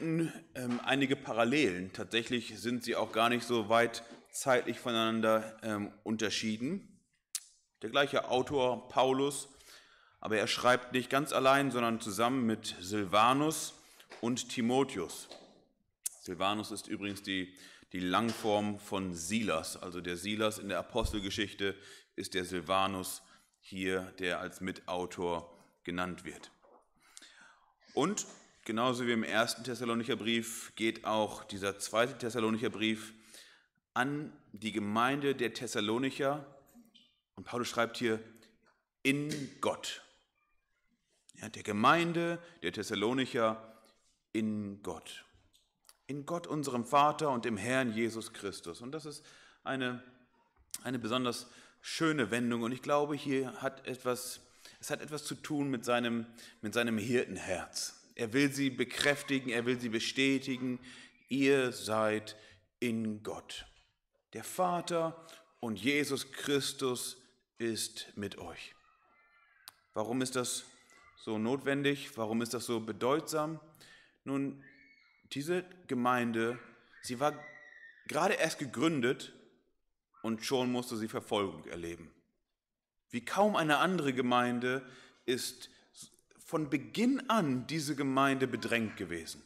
Ähm, einige Parallelen. Tatsächlich sind sie auch gar nicht so weit zeitlich voneinander ähm, unterschieden. Der gleiche Autor Paulus, aber er schreibt nicht ganz allein, sondern zusammen mit Silvanus und Timotheus. Silvanus ist übrigens die, die Langform von Silas. Also der Silas in der Apostelgeschichte ist der Silvanus hier, der als Mitautor genannt wird. Und Genauso wie im ersten Thessalonicher Brief geht auch dieser zweite Thessalonicher Brief an die Gemeinde der Thessalonicher. Und Paulus schreibt hier in Gott. Ja, der Gemeinde der Thessalonicher in Gott. In Gott, unserem Vater und dem Herrn Jesus Christus. Und das ist eine, eine besonders schöne Wendung. Und ich glaube, hier hat etwas, es hat etwas zu tun mit seinem, mit seinem Hirtenherz. Er will sie bekräftigen, er will sie bestätigen. Ihr seid in Gott. Der Vater und Jesus Christus ist mit euch. Warum ist das so notwendig? Warum ist das so bedeutsam? Nun, diese Gemeinde, sie war gerade erst gegründet und schon musste sie Verfolgung erleben. Wie kaum eine andere Gemeinde ist von Beginn an diese Gemeinde bedrängt gewesen.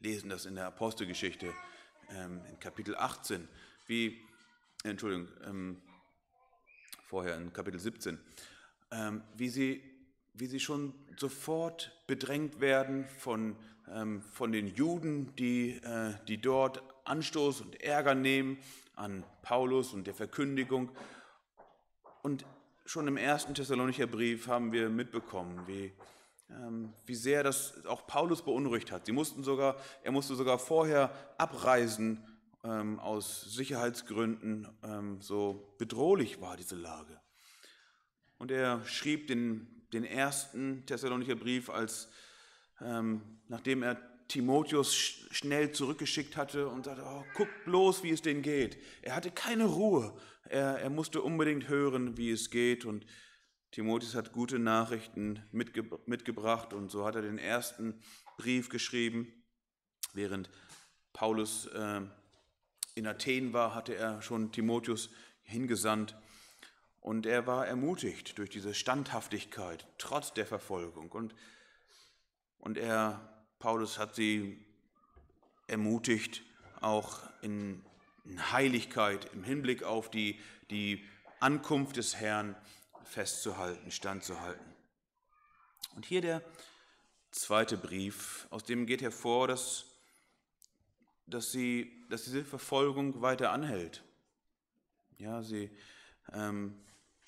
Lesen das in der Apostelgeschichte ähm, in Kapitel 18, wie, äh, Entschuldigung, ähm, vorher in Kapitel 17, ähm, wie, sie, wie sie schon sofort bedrängt werden von, von den Juden, die, äh, die dort Anstoß und Ärger nehmen an Paulus und der Verkündigung. Und schon im ersten Thessalonicher Brief haben wir mitbekommen, wie, ähm, wie sehr das auch Paulus beunruhigt hat. Sie mussten sogar, er musste sogar vorher abreisen ähm, aus Sicherheitsgründen. Ähm, so bedrohlich war diese Lage. Und er schrieb den, den ersten Thessalonicher Brief, als ähm, nachdem er Timotheus schnell zurückgeschickt hatte und sagte, oh, guckt bloß, wie es denen geht. Er hatte keine Ruhe. Er, er musste unbedingt hören, wie es geht. Und Timotheus hat gute Nachrichten mitge mitgebracht und so hat er den ersten Brief geschrieben. Während Paulus äh, in Athen war, hatte er schon Timotheus hingesandt. Und er war ermutigt durch diese Standhaftigkeit, trotz der Verfolgung. Und, und er Paulus hat sie ermutigt, auch in Heiligkeit im Hinblick auf die, die Ankunft des Herrn festzuhalten, standzuhalten. Und hier der zweite Brief, aus dem geht hervor, dass, dass, sie, dass diese Verfolgung weiter anhält. Ja, sie ähm,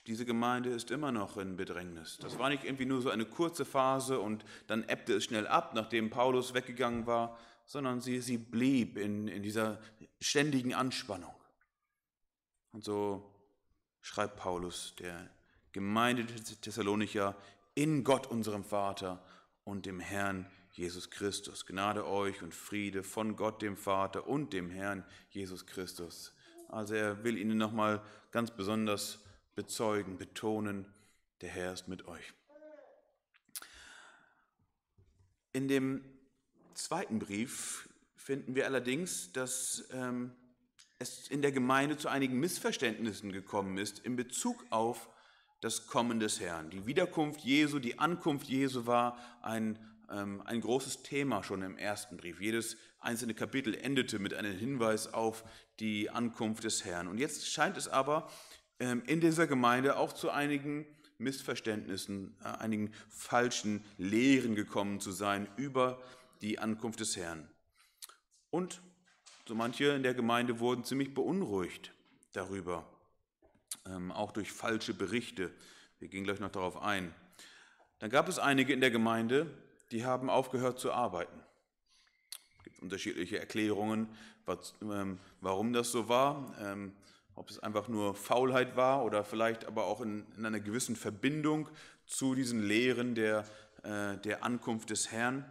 diese Gemeinde ist immer noch in Bedrängnis. Das war nicht irgendwie nur so eine kurze Phase und dann ebbte es schnell ab, nachdem Paulus weggegangen war, sondern sie, sie blieb in, in dieser ständigen Anspannung. Und so schreibt Paulus der Gemeinde Thessalonicher in Gott, unserem Vater und dem Herrn Jesus Christus. Gnade euch und Friede von Gott, dem Vater und dem Herrn Jesus Christus. Also er will ihnen nochmal ganz besonders bezeugen, betonen, der Herr ist mit euch. In dem zweiten Brief finden wir allerdings, dass ähm, es in der Gemeinde zu einigen Missverständnissen gekommen ist in Bezug auf das Kommen des Herrn. Die Wiederkunft Jesu, die Ankunft Jesu war ein, ähm, ein großes Thema schon im ersten Brief. Jedes einzelne Kapitel endete mit einem Hinweis auf die Ankunft des Herrn. Und jetzt scheint es aber ähm, in dieser Gemeinde auch zu einigen Missverständnissen, äh, einigen falschen Lehren gekommen zu sein über die Ankunft des Herrn. Und so manche in der Gemeinde wurden ziemlich beunruhigt darüber, ähm, auch durch falsche Berichte. Wir gehen gleich noch darauf ein. Dann gab es einige in der Gemeinde, die haben aufgehört zu arbeiten. Es gibt unterschiedliche Erklärungen, ähm, warum das so war ob es einfach nur Faulheit war oder vielleicht aber auch in, in einer gewissen Verbindung zu diesen Lehren der, äh, der Ankunft des Herrn.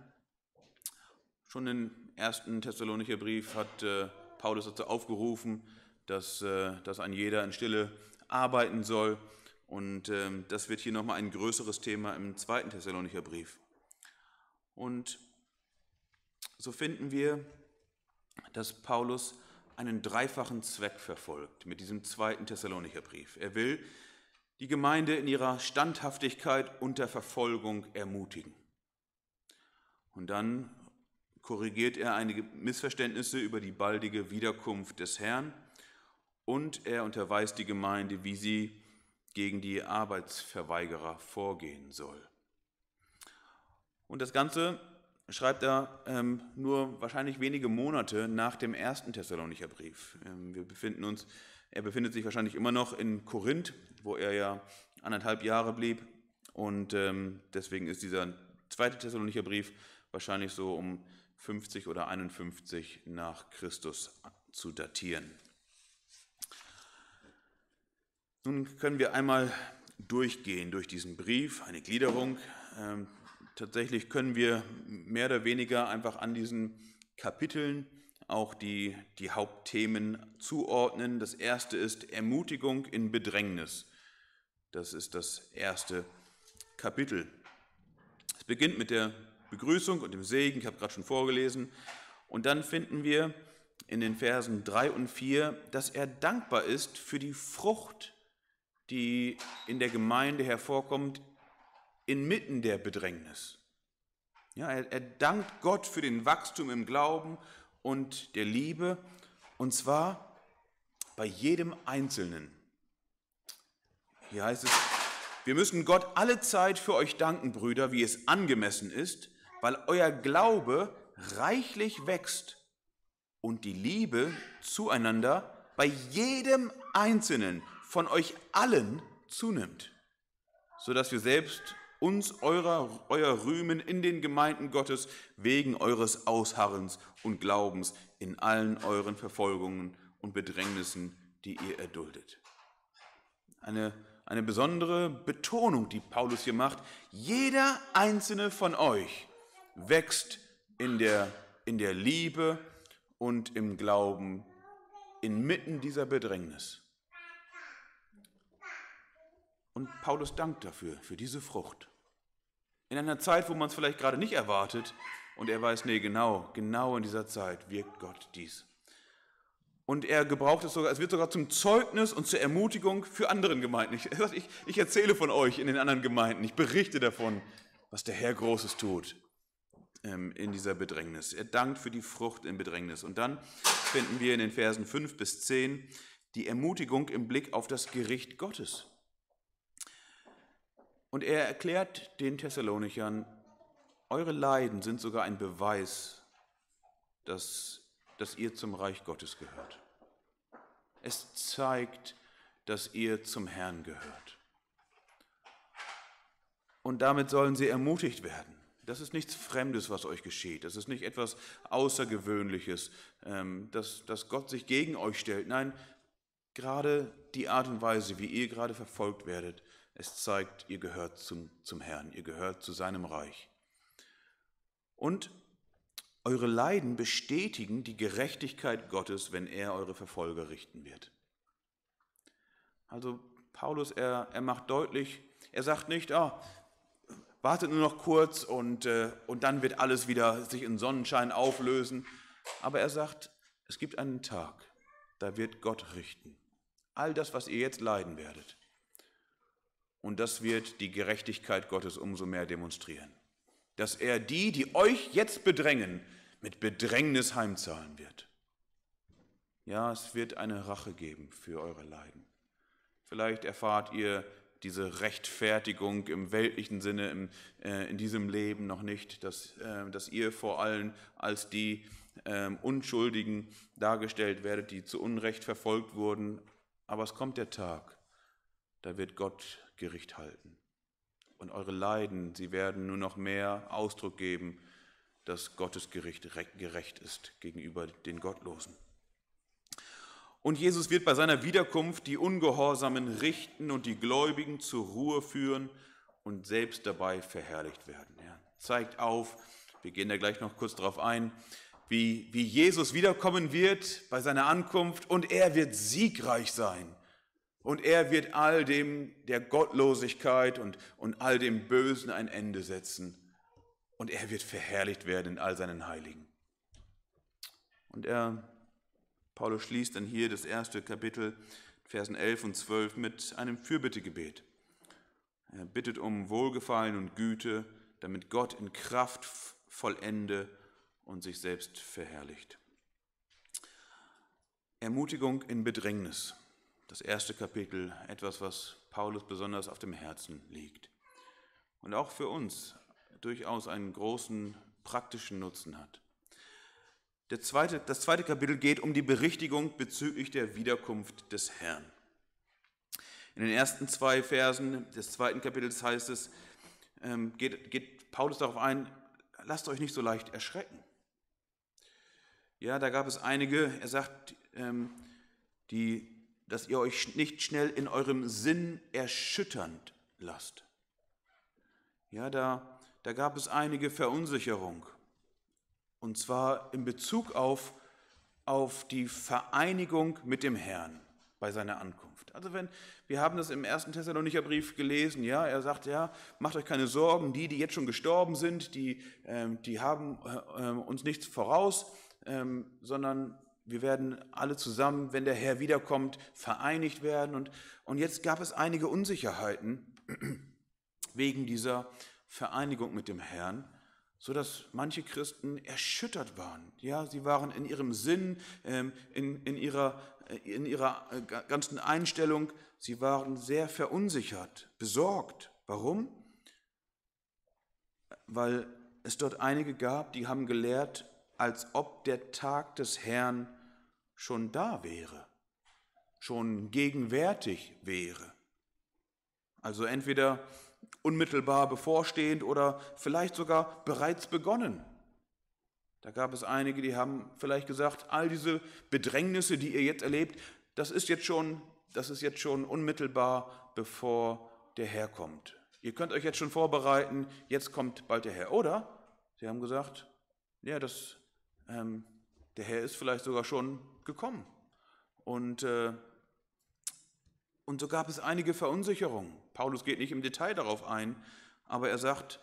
Schon im ersten Thessalonicher Brief hat äh, Paulus dazu aufgerufen, dass, äh, dass ein jeder in Stille arbeiten soll. Und ähm, das wird hier nochmal ein größeres Thema im zweiten Thessalonicher Brief. Und so finden wir, dass Paulus einen dreifachen Zweck verfolgt mit diesem zweiten Thessalonicher Brief. Er will die Gemeinde in ihrer Standhaftigkeit unter Verfolgung ermutigen. Und dann korrigiert er einige Missverständnisse über die baldige Wiederkunft des Herrn und er unterweist die Gemeinde, wie sie gegen die Arbeitsverweigerer vorgehen soll. Und das Ganze schreibt er ähm, nur wahrscheinlich wenige Monate nach dem ersten Thessalonicher Brief. Ähm, wir befinden uns, er befindet sich wahrscheinlich immer noch in Korinth, wo er ja anderthalb Jahre blieb. Und ähm, deswegen ist dieser zweite Thessalonicher Brief wahrscheinlich so um 50 oder 51 nach Christus zu datieren. Nun können wir einmal durchgehen durch diesen Brief, eine Gliederung. Ähm, Tatsächlich können wir mehr oder weniger einfach an diesen Kapiteln auch die, die Hauptthemen zuordnen. Das erste ist Ermutigung in Bedrängnis. Das ist das erste Kapitel. Es beginnt mit der Begrüßung und dem Segen, ich habe gerade schon vorgelesen. Und dann finden wir in den Versen 3 und 4, dass er dankbar ist für die Frucht, die in der Gemeinde hervorkommt, inmitten der Bedrängnis. Ja, er, er dankt Gott für den Wachstum im Glauben und der Liebe, und zwar bei jedem Einzelnen. Hier heißt es, wir müssen Gott alle Zeit für euch danken, Brüder, wie es angemessen ist, weil euer Glaube reichlich wächst und die Liebe zueinander bei jedem Einzelnen von euch allen zunimmt, sodass wir selbst uns eurer, euer Rühmen in den Gemeinden Gottes wegen eures Ausharrens und Glaubens in allen euren Verfolgungen und Bedrängnissen, die ihr erduldet. Eine, eine besondere Betonung, die Paulus hier macht. Jeder einzelne von euch wächst in der, in der Liebe und im Glauben inmitten dieser Bedrängnis. Und Paulus dankt dafür, für diese Frucht. In einer Zeit, wo man es vielleicht gerade nicht erwartet und er weiß, nee, genau, genau in dieser Zeit wirkt Gott dies. Und er gebraucht es sogar, es wird sogar zum Zeugnis und zur Ermutigung für anderen Gemeinden. Ich, ich, ich erzähle von euch in den anderen Gemeinden, ich berichte davon, was der Herr Großes tut ähm, in dieser Bedrängnis. Er dankt für die Frucht in Bedrängnis. Und dann finden wir in den Versen 5 bis 10 die Ermutigung im Blick auf das Gericht Gottes. Und er erklärt den Thessalonichern, eure Leiden sind sogar ein Beweis, dass, dass ihr zum Reich Gottes gehört. Es zeigt, dass ihr zum Herrn gehört. Und damit sollen sie ermutigt werden. Das ist nichts Fremdes, was euch geschieht. Das ist nicht etwas Außergewöhnliches, ähm, dass, dass Gott sich gegen euch stellt. Nein, gerade die Art und Weise, wie ihr gerade verfolgt werdet, es zeigt, ihr gehört zum, zum Herrn, ihr gehört zu seinem Reich. Und eure Leiden bestätigen die Gerechtigkeit Gottes, wenn er eure Verfolger richten wird. Also Paulus, er, er macht deutlich, er sagt nicht, oh, wartet nur noch kurz und, äh, und dann wird alles wieder sich in Sonnenschein auflösen. Aber er sagt, es gibt einen Tag, da wird Gott richten. All das, was ihr jetzt leiden werdet, und das wird die Gerechtigkeit Gottes umso mehr demonstrieren. Dass er die, die euch jetzt bedrängen, mit Bedrängnis heimzahlen wird. Ja, es wird eine Rache geben für eure Leiden. Vielleicht erfahrt ihr diese Rechtfertigung im weltlichen Sinne im, äh, in diesem Leben noch nicht, dass, äh, dass ihr vor allem als die äh, Unschuldigen dargestellt werdet, die zu Unrecht verfolgt wurden. Aber es kommt der Tag, da wird Gott Gericht halten. Und eure Leiden, sie werden nur noch mehr Ausdruck geben, dass Gottes Gericht gerecht ist gegenüber den Gottlosen. Und Jesus wird bei seiner Wiederkunft die Ungehorsamen richten und die Gläubigen zur Ruhe führen und selbst dabei verherrlicht werden. Er zeigt auf, wir gehen da gleich noch kurz darauf ein, wie, wie Jesus wiederkommen wird bei seiner Ankunft und er wird siegreich sein. Und er wird all dem, der Gottlosigkeit und, und all dem Bösen ein Ende setzen. Und er wird verherrlicht werden in all seinen Heiligen. Und er, Paulus schließt dann hier das erste Kapitel, Versen 11 und 12, mit einem Fürbittegebet. Er bittet um Wohlgefallen und Güte, damit Gott in Kraft vollende und sich selbst verherrlicht. Ermutigung in Bedrängnis das erste Kapitel etwas, was Paulus besonders auf dem Herzen liegt und auch für uns durchaus einen großen praktischen Nutzen hat. Zweite, das zweite Kapitel geht um die Berichtigung bezüglich der Wiederkunft des Herrn. In den ersten zwei Versen des zweiten Kapitels heißt es, ähm, geht, geht Paulus darauf ein, lasst euch nicht so leicht erschrecken. Ja, da gab es einige, er sagt, ähm, die dass ihr euch nicht schnell in eurem Sinn erschütternd lasst. Ja, da, da gab es einige Verunsicherung. Und zwar in Bezug auf, auf die Vereinigung mit dem Herrn bei seiner Ankunft. Also wenn, wir haben das im ersten Thessalonicher Brief gelesen, ja, er sagt, ja, macht euch keine Sorgen, die, die jetzt schon gestorben sind, die, ähm, die haben äh, äh uns nichts voraus, ähm, sondern wir werden alle zusammen, wenn der Herr wiederkommt, vereinigt werden. Und, und jetzt gab es einige Unsicherheiten wegen dieser Vereinigung mit dem Herrn, sodass manche Christen erschüttert waren. Ja, sie waren in ihrem Sinn, ähm, in, in, ihrer, äh, in ihrer äh, ganzen Einstellung, sie waren sehr verunsichert, besorgt. Warum? Weil es dort einige gab, die haben gelehrt, als ob der Tag des Herrn schon da wäre, schon gegenwärtig wäre. Also entweder unmittelbar bevorstehend oder vielleicht sogar bereits begonnen. Da gab es einige, die haben vielleicht gesagt, all diese Bedrängnisse, die ihr jetzt erlebt, das ist jetzt schon, das ist jetzt schon unmittelbar bevor der Herr kommt. Ihr könnt euch jetzt schon vorbereiten, jetzt kommt bald der Herr. Oder sie haben gesagt, ja, das, ähm, der Herr ist vielleicht sogar schon gekommen. Und, äh, und so gab es einige Verunsicherungen. Paulus geht nicht im Detail darauf ein, aber er sagt,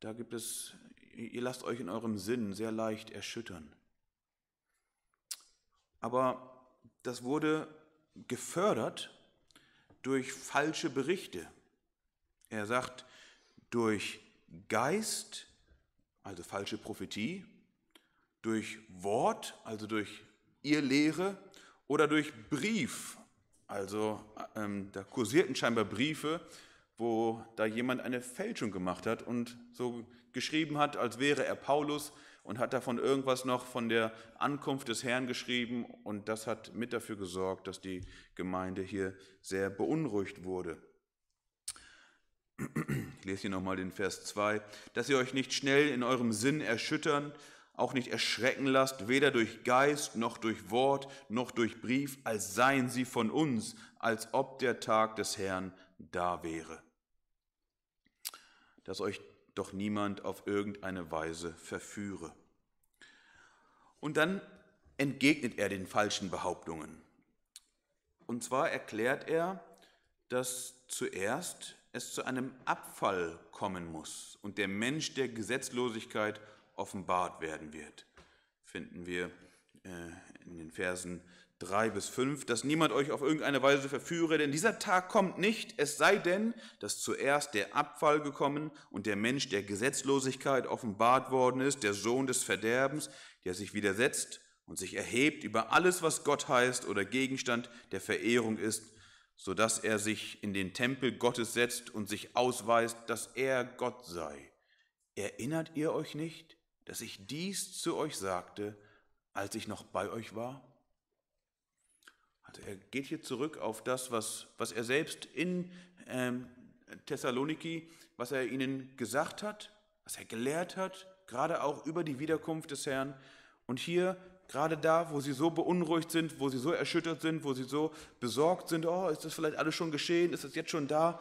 da gibt es, ihr lasst euch in eurem Sinn sehr leicht erschüttern. Aber das wurde gefördert durch falsche Berichte. Er sagt, durch Geist, also falsche Prophetie, durch Wort, also durch ihr Lehre oder durch Brief. Also ähm, da kursierten scheinbar Briefe, wo da jemand eine Fälschung gemacht hat und so geschrieben hat, als wäre er Paulus und hat davon irgendwas noch von der Ankunft des Herrn geschrieben und das hat mit dafür gesorgt, dass die Gemeinde hier sehr beunruhigt wurde. Ich lese hier nochmal den Vers 2, dass ihr euch nicht schnell in eurem Sinn erschüttern auch nicht erschrecken lasst, weder durch Geist noch durch Wort noch durch Brief, als seien sie von uns, als ob der Tag des Herrn da wäre. Dass euch doch niemand auf irgendeine Weise verführe. Und dann entgegnet er den falschen Behauptungen. Und zwar erklärt er, dass zuerst es zu einem Abfall kommen muss und der Mensch der Gesetzlosigkeit offenbart werden wird. Finden wir äh, in den Versen 3 bis 5, dass niemand euch auf irgendeine Weise verführe, denn dieser Tag kommt nicht, es sei denn, dass zuerst der Abfall gekommen und der Mensch der Gesetzlosigkeit offenbart worden ist, der Sohn des Verderbens, der sich widersetzt und sich erhebt über alles, was Gott heißt oder Gegenstand der Verehrung ist, so dass er sich in den Tempel Gottes setzt und sich ausweist, dass er Gott sei. Erinnert ihr euch nicht? dass ich dies zu euch sagte, als ich noch bei euch war? Also er geht hier zurück auf das, was, was er selbst in ähm, Thessaloniki, was er ihnen gesagt hat, was er gelehrt hat, gerade auch über die Wiederkunft des Herrn. Und hier, gerade da, wo sie so beunruhigt sind, wo sie so erschüttert sind, wo sie so besorgt sind, oh, ist das vielleicht alles schon geschehen, ist das jetzt schon da,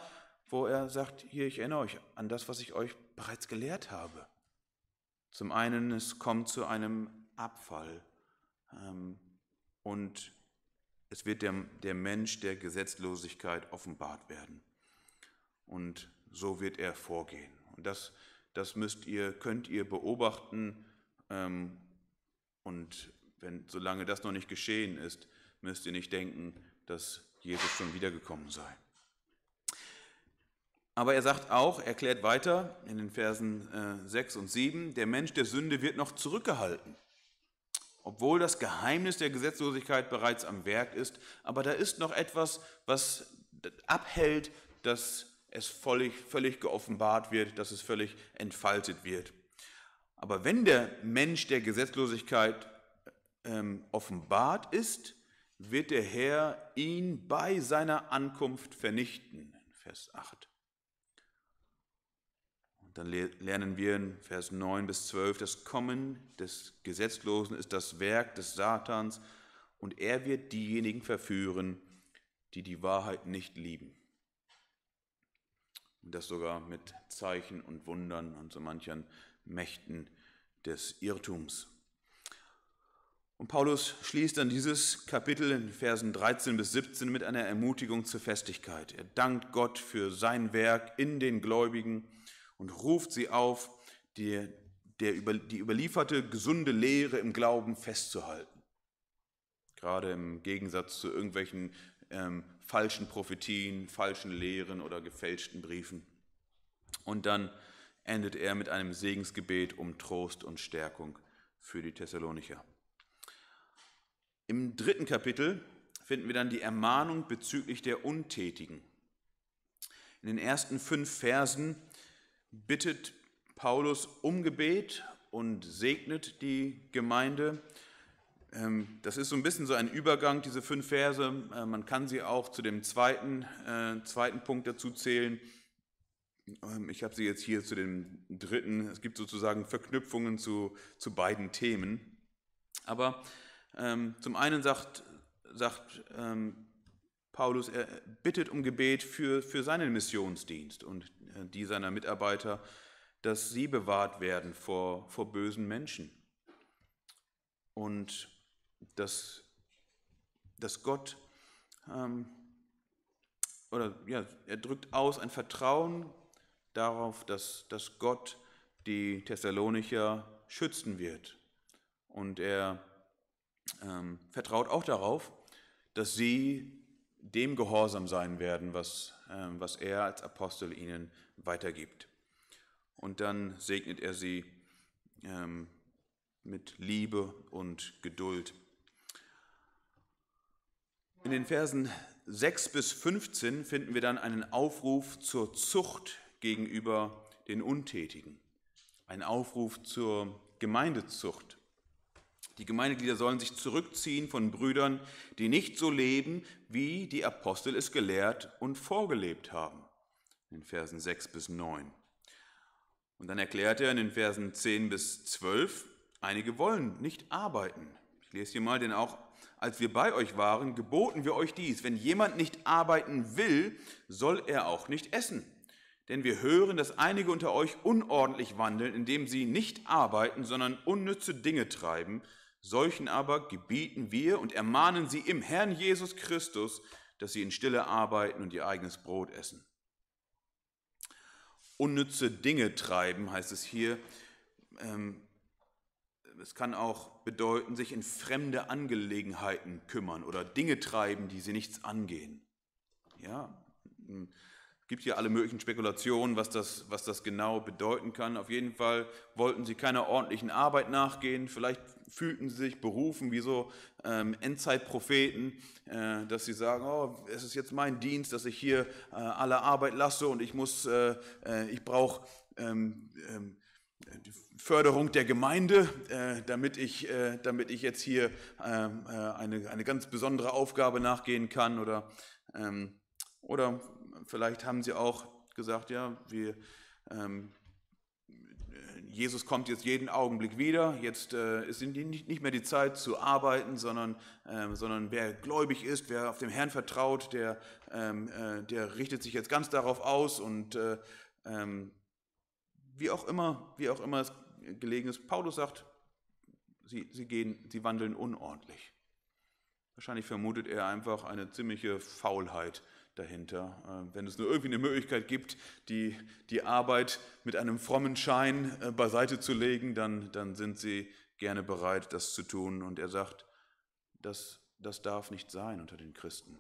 wo er sagt, hier, ich erinnere euch an das, was ich euch bereits gelehrt habe. Zum einen, es kommt zu einem Abfall ähm, und es wird der, der Mensch der Gesetzlosigkeit offenbart werden. Und so wird er vorgehen. Und das, das müsst ihr, könnt ihr beobachten. Ähm, und wenn, solange das noch nicht geschehen ist, müsst ihr nicht denken, dass Jesus schon wiedergekommen sei. Aber er sagt auch, erklärt weiter in den Versen äh, 6 und 7, der Mensch der Sünde wird noch zurückgehalten, obwohl das Geheimnis der Gesetzlosigkeit bereits am Werk ist. Aber da ist noch etwas, was abhält, dass es völlig, völlig geoffenbart wird, dass es völlig entfaltet wird. Aber wenn der Mensch der Gesetzlosigkeit ähm, offenbart ist, wird der Herr ihn bei seiner Ankunft vernichten. Vers 8 dann lernen wir in Vers 9 bis 12, das Kommen des Gesetzlosen ist das Werk des Satans und er wird diejenigen verführen, die die Wahrheit nicht lieben. Und das sogar mit Zeichen und Wundern und so manchen Mächten des Irrtums. Und Paulus schließt dann dieses Kapitel in Versen 13 bis 17 mit einer Ermutigung zur Festigkeit. Er dankt Gott für sein Werk in den Gläubigen und ruft sie auf, die, der über, die überlieferte gesunde Lehre im Glauben festzuhalten. Gerade im Gegensatz zu irgendwelchen ähm, falschen Prophetien, falschen Lehren oder gefälschten Briefen. Und dann endet er mit einem Segensgebet um Trost und Stärkung für die Thessalonicher. Im dritten Kapitel finden wir dann die Ermahnung bezüglich der Untätigen. In den ersten fünf Versen bittet Paulus um Gebet und segnet die Gemeinde. Ähm, das ist so ein bisschen so ein Übergang, diese fünf Verse. Äh, man kann sie auch zu dem zweiten, äh, zweiten Punkt dazu zählen. Ähm, ich habe sie jetzt hier zu dem dritten. Es gibt sozusagen Verknüpfungen zu, zu beiden Themen. Aber ähm, zum einen sagt, sagt ähm, Paulus, er bittet um Gebet für, für seinen Missionsdienst. Und äh, die seiner Mitarbeiter, dass sie bewahrt werden vor, vor bösen Menschen. Und dass, dass Gott, ähm, oder ja, er drückt aus ein Vertrauen darauf, dass, dass Gott die Thessalonicher schützen wird. Und er ähm, vertraut auch darauf, dass sie dem gehorsam sein werden, was, äh, was er als Apostel ihnen weitergibt. Und dann segnet er sie ähm, mit Liebe und Geduld. In den Versen 6 bis 15 finden wir dann einen Aufruf zur Zucht gegenüber den Untätigen, einen Aufruf zur Gemeindezucht. Die Gemeindeglieder sollen sich zurückziehen von Brüdern, die nicht so leben, wie die Apostel es gelehrt und vorgelebt haben. In Versen 6 bis 9. Und dann erklärt er in den Versen 10 bis 12, einige wollen nicht arbeiten. Ich lese hier mal, denn auch als wir bei euch waren, geboten wir euch dies. Wenn jemand nicht arbeiten will, soll er auch nicht essen. Denn wir hören, dass einige unter euch unordentlich wandeln, indem sie nicht arbeiten, sondern unnütze Dinge treiben. Solchen aber gebieten wir und ermahnen sie im Herrn Jesus Christus, dass sie in Stille arbeiten und ihr eigenes Brot essen. Unnütze Dinge treiben heißt es hier. Ähm, es kann auch bedeuten, sich in fremde Angelegenheiten kümmern oder Dinge treiben, die sie nichts angehen. Ja, gibt hier alle möglichen Spekulationen, was das, was das genau bedeuten kann. Auf jeden Fall wollten sie keiner ordentlichen Arbeit nachgehen. Vielleicht fühlten sie sich berufen wie so ähm, Endzeitpropheten, äh, dass sie sagen, oh, es ist jetzt mein Dienst, dass ich hier äh, alle Arbeit lasse und ich muss, äh, äh ich brauche ähm, ähm, Förderung der Gemeinde, äh, damit, ich, äh, damit ich jetzt hier ähm, äh, eine, eine ganz besondere Aufgabe nachgehen kann oder, ähm, oder vielleicht haben sie auch gesagt, ja, wir, ähm, Jesus kommt jetzt jeden Augenblick wieder, jetzt äh, ist nicht, nicht mehr die Zeit zu arbeiten, sondern, ähm, sondern wer gläubig ist, wer auf dem Herrn vertraut, der, ähm, äh, der richtet sich jetzt ganz darauf aus und äh, ähm, wie auch immer, wie auch immer es gelegen ist, Paulus sagt, sie, sie gehen, sie wandeln unordentlich. Wahrscheinlich vermutet er einfach eine ziemliche Faulheit dahinter. Äh, wenn es nur irgendwie eine Möglichkeit gibt, die, die Arbeit mit einem frommen Schein äh, beiseite zu legen, dann, dann sind sie gerne bereit, das zu tun. Und er sagt, das, das darf nicht sein unter den Christen.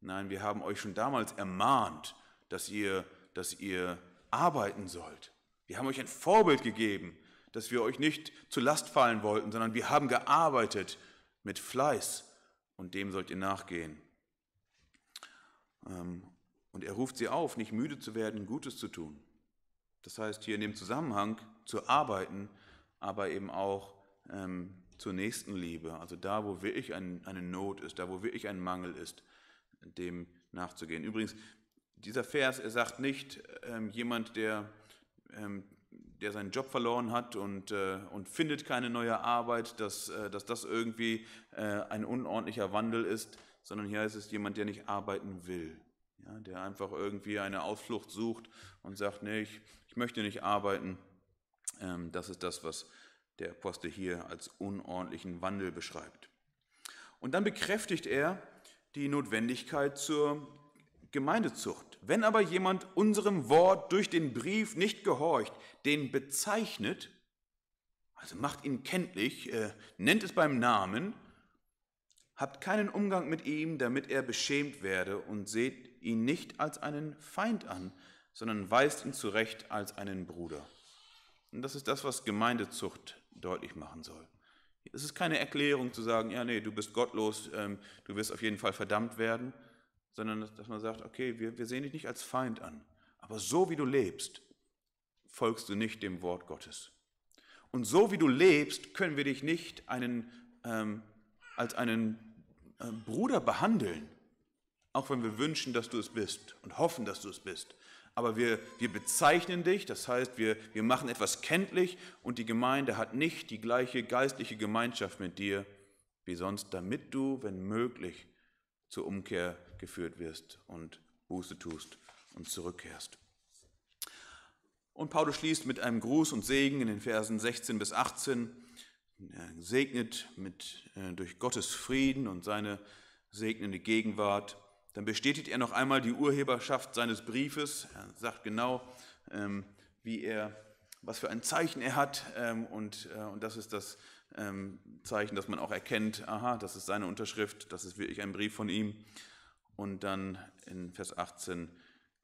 Nein, wir haben euch schon damals ermahnt, dass ihr, dass ihr arbeiten sollt. Wir haben euch ein Vorbild gegeben, dass wir euch nicht zu Last fallen wollten, sondern wir haben gearbeitet mit Fleiß und dem sollt ihr nachgehen. Ähm, und er ruft sie auf, nicht müde zu werden, Gutes zu tun. Das heißt, hier in dem Zusammenhang zu arbeiten, aber eben auch ähm, zur nächsten Liebe, also da, wo wirklich ein, eine Not ist, da, wo wirklich ein Mangel ist, dem nachzugehen. Übrigens, dieser Vers, er sagt nicht, ähm, jemand, der, ähm, der seinen Job verloren hat und, äh, und findet keine neue Arbeit, dass, äh, dass das irgendwie äh, ein unordentlicher Wandel ist, sondern hier heißt es jemand, der nicht arbeiten will, ja, der einfach irgendwie eine Ausflucht sucht und sagt, nee, ich, ich möchte nicht arbeiten. Ähm, das ist das, was der Apostel hier als unordentlichen Wandel beschreibt. Und dann bekräftigt er die Notwendigkeit zur Gemeindezucht. Wenn aber jemand unserem Wort durch den Brief nicht gehorcht, den bezeichnet, also macht ihn kenntlich, äh, nennt es beim Namen Habt keinen Umgang mit ihm, damit er beschämt werde, und seht ihn nicht als einen Feind an, sondern weist ihn zurecht als einen Bruder. Und das ist das, was Gemeindezucht deutlich machen soll. Es ist keine Erklärung zu sagen, ja, nee, du bist gottlos, ähm, du wirst auf jeden Fall verdammt werden, sondern dass man sagt, okay, wir, wir sehen dich nicht als Feind an, aber so wie du lebst, folgst du nicht dem Wort Gottes. Und so wie du lebst, können wir dich nicht einen, ähm, als einen äh, Bruder behandeln, auch wenn wir wünschen, dass du es bist und hoffen, dass du es bist. Aber wir, wir bezeichnen dich, das heißt, wir, wir machen etwas kenntlich und die Gemeinde hat nicht die gleiche geistliche Gemeinschaft mit dir wie sonst, damit du, wenn möglich, zur Umkehr geführt wirst und Buße tust und zurückkehrst. Und Paulus schließt mit einem Gruß und Segen in den Versen 16 bis 18 segnet mit, äh, durch Gottes Frieden und seine segnende Gegenwart. Dann bestätigt er noch einmal die Urheberschaft seines Briefes. Er sagt genau, ähm, wie er, was für ein Zeichen er hat. Ähm, und, äh, und das ist das ähm, Zeichen, dass man auch erkennt, aha, das ist seine Unterschrift, das ist wirklich ein Brief von ihm. Und dann in Vers 18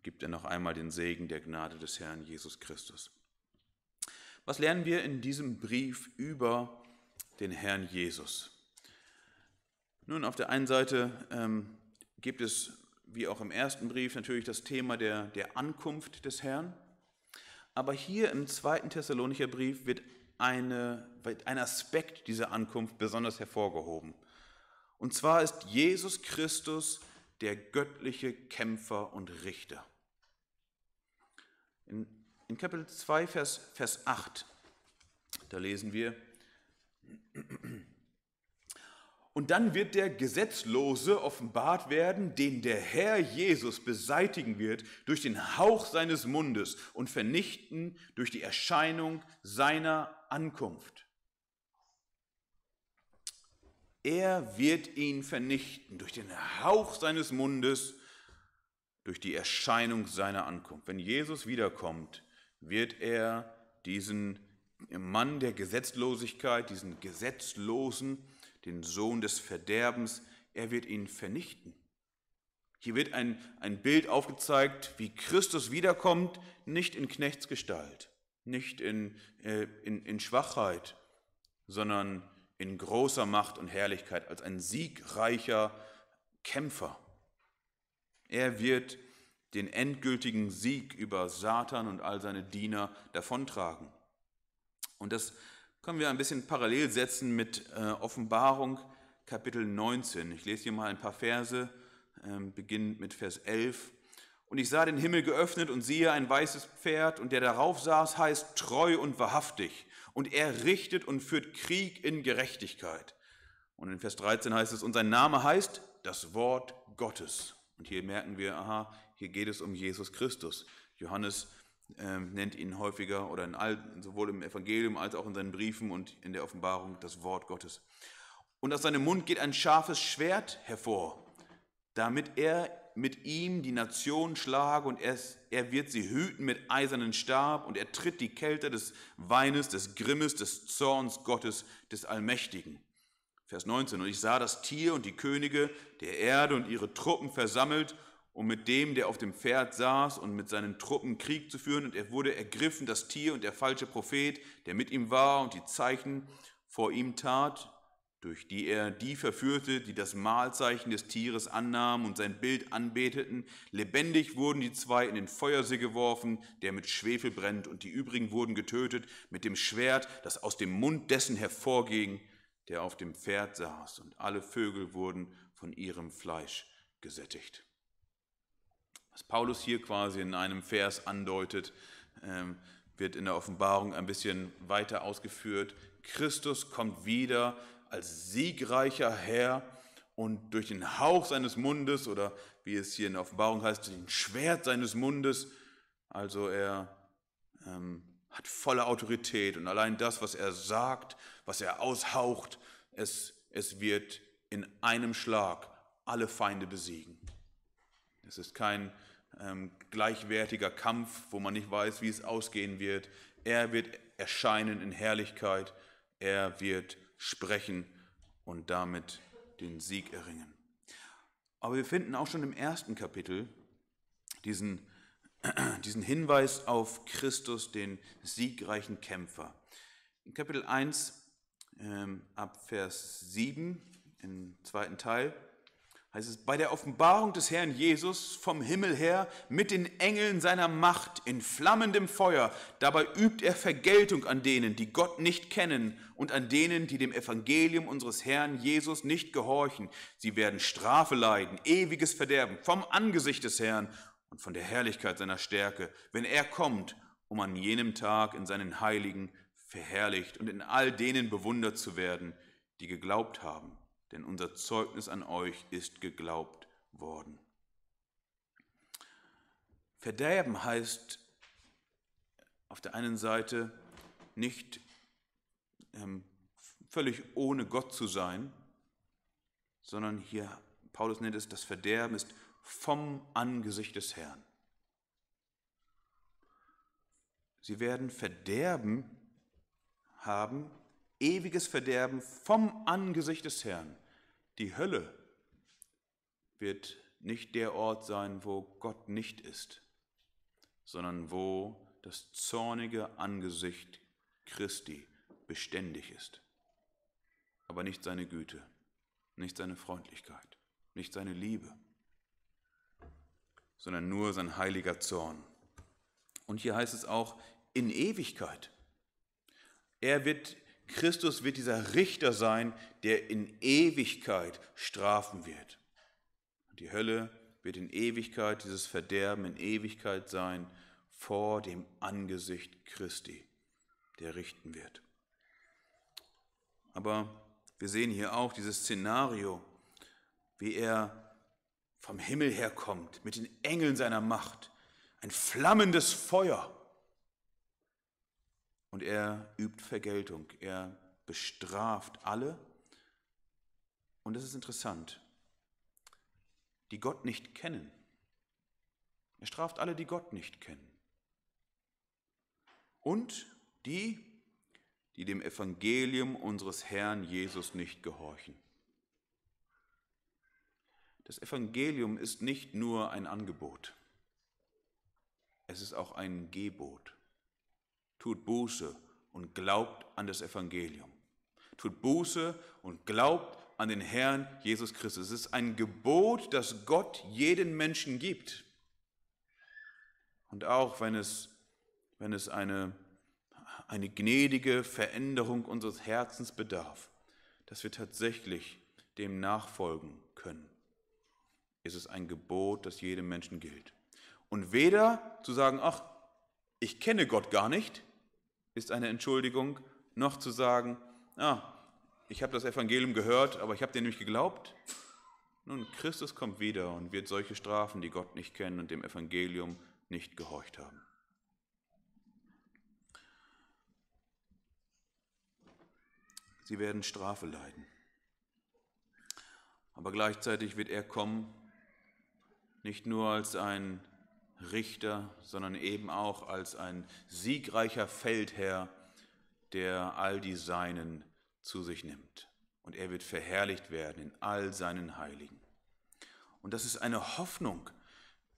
gibt er noch einmal den Segen der Gnade des Herrn Jesus Christus. Was lernen wir in diesem Brief über den Herrn Jesus. Nun, auf der einen Seite ähm, gibt es, wie auch im ersten Brief, natürlich das Thema der, der Ankunft des Herrn. Aber hier im zweiten Thessalonicher Brief wird, eine, wird ein Aspekt dieser Ankunft besonders hervorgehoben. Und zwar ist Jesus Christus der göttliche Kämpfer und Richter. In, in Kapitel 2, Vers, Vers 8, da lesen wir, und dann wird der Gesetzlose offenbart werden, den der Herr Jesus beseitigen wird durch den Hauch seines Mundes und vernichten durch die Erscheinung seiner Ankunft. Er wird ihn vernichten durch den Hauch seines Mundes, durch die Erscheinung seiner Ankunft. Wenn Jesus wiederkommt, wird er diesen Mann der Gesetzlosigkeit, diesen Gesetzlosen, den Sohn des Verderbens, er wird ihn vernichten. Hier wird ein, ein Bild aufgezeigt, wie Christus wiederkommt, nicht in Knechtsgestalt, nicht in, äh, in, in Schwachheit, sondern in großer Macht und Herrlichkeit, als ein siegreicher Kämpfer. Er wird den endgültigen Sieg über Satan und all seine Diener davontragen. Und das können wir ein bisschen parallel setzen mit äh, Offenbarung Kapitel 19. Ich lese hier mal ein paar Verse, äh, beginnend mit Vers 11. Und ich sah den Himmel geöffnet und siehe ein weißes Pferd, und der darauf saß, heißt treu und wahrhaftig. Und er richtet und führt Krieg in Gerechtigkeit. Und in Vers 13 heißt es, und sein Name heißt das Wort Gottes. Und hier merken wir, aha, hier geht es um Jesus Christus. Johannes ähm, nennt ihn häufiger oder in all, sowohl im Evangelium als auch in seinen Briefen und in der Offenbarung das Wort Gottes. Und aus seinem Mund geht ein scharfes Schwert hervor, damit er mit ihm die Nation schlage und er, er wird sie hüten mit eisernen Stab und er tritt die Kälte des Weines, des Grimmes, des Zorns Gottes, des Allmächtigen. Vers 19, und ich sah das Tier und die Könige der Erde und ihre Truppen versammelt um mit dem, der auf dem Pferd saß und mit seinen Truppen Krieg zu führen, und er wurde ergriffen, das Tier und der falsche Prophet, der mit ihm war und die Zeichen vor ihm tat, durch die er die verführte, die das Mahlzeichen des Tieres annahmen und sein Bild anbeteten. Lebendig wurden die zwei in den Feuersee geworfen, der mit Schwefel brennt, und die übrigen wurden getötet mit dem Schwert, das aus dem Mund dessen hervorging, der auf dem Pferd saß, und alle Vögel wurden von ihrem Fleisch gesättigt. Was Paulus hier quasi in einem Vers andeutet, ähm, wird in der Offenbarung ein bisschen weiter ausgeführt. Christus kommt wieder als siegreicher Herr und durch den Hauch seines Mundes oder wie es hier in der Offenbarung heißt, durch den Schwert seines Mundes. Also er ähm, hat volle Autorität und allein das, was er sagt, was er aushaucht, es, es wird in einem Schlag alle Feinde besiegen. Es ist kein ähm, gleichwertiger Kampf, wo man nicht weiß, wie es ausgehen wird. Er wird erscheinen in Herrlichkeit, er wird sprechen und damit den Sieg erringen. Aber wir finden auch schon im ersten Kapitel diesen, diesen Hinweis auf Christus, den siegreichen Kämpfer. In Kapitel 1 ähm, ab Vers 7 im zweiten Teil heißt es, bei der Offenbarung des Herrn Jesus vom Himmel her mit den Engeln seiner Macht in flammendem Feuer, dabei übt er Vergeltung an denen, die Gott nicht kennen und an denen, die dem Evangelium unseres Herrn Jesus nicht gehorchen. Sie werden Strafe leiden, ewiges Verderben vom Angesicht des Herrn und von der Herrlichkeit seiner Stärke, wenn er kommt, um an jenem Tag in seinen Heiligen verherrlicht und in all denen bewundert zu werden, die geglaubt haben denn unser Zeugnis an euch ist geglaubt worden. Verderben heißt auf der einen Seite nicht ähm, völlig ohne Gott zu sein, sondern hier, Paulus nennt es, das Verderben ist vom Angesicht des Herrn. Sie werden Verderben haben, ewiges Verderben vom Angesicht des Herrn. Die Hölle wird nicht der Ort sein, wo Gott nicht ist, sondern wo das zornige Angesicht Christi beständig ist. Aber nicht seine Güte, nicht seine Freundlichkeit, nicht seine Liebe, sondern nur sein heiliger Zorn. Und hier heißt es auch in Ewigkeit. Er wird Christus wird dieser Richter sein, der in Ewigkeit strafen wird. Die Hölle wird in Ewigkeit, dieses Verderben in Ewigkeit sein, vor dem Angesicht Christi, der richten wird. Aber wir sehen hier auch dieses Szenario, wie er vom Himmel herkommt, mit den Engeln seiner Macht, ein flammendes Feuer und er übt Vergeltung. Er bestraft alle. Und das ist interessant, die Gott nicht kennen. Er straft alle, die Gott nicht kennen. Und die, die dem Evangelium unseres Herrn Jesus nicht gehorchen. Das Evangelium ist nicht nur ein Angebot, es ist auch ein Gebot tut Buße und glaubt an das Evangelium. Tut Buße und glaubt an den Herrn Jesus Christus. Es ist ein Gebot, das Gott jeden Menschen gibt. Und auch wenn es, wenn es eine, eine gnädige Veränderung unseres Herzens bedarf, dass wir tatsächlich dem nachfolgen können, ist es ein Gebot, das jedem Menschen gilt. Und weder zu sagen, ach, ich kenne Gott gar nicht, ist eine Entschuldigung, noch zu sagen, ah, ich habe das Evangelium gehört, aber ich habe dir nämlich geglaubt. Nun, Christus kommt wieder und wird solche strafen, die Gott nicht kennen und dem Evangelium nicht gehorcht haben. Sie werden Strafe leiden. Aber gleichzeitig wird er kommen, nicht nur als ein Richter, sondern eben auch als ein siegreicher Feldherr, der all die Seinen zu sich nimmt. Und er wird verherrlicht werden in all seinen Heiligen. Und das ist eine Hoffnung,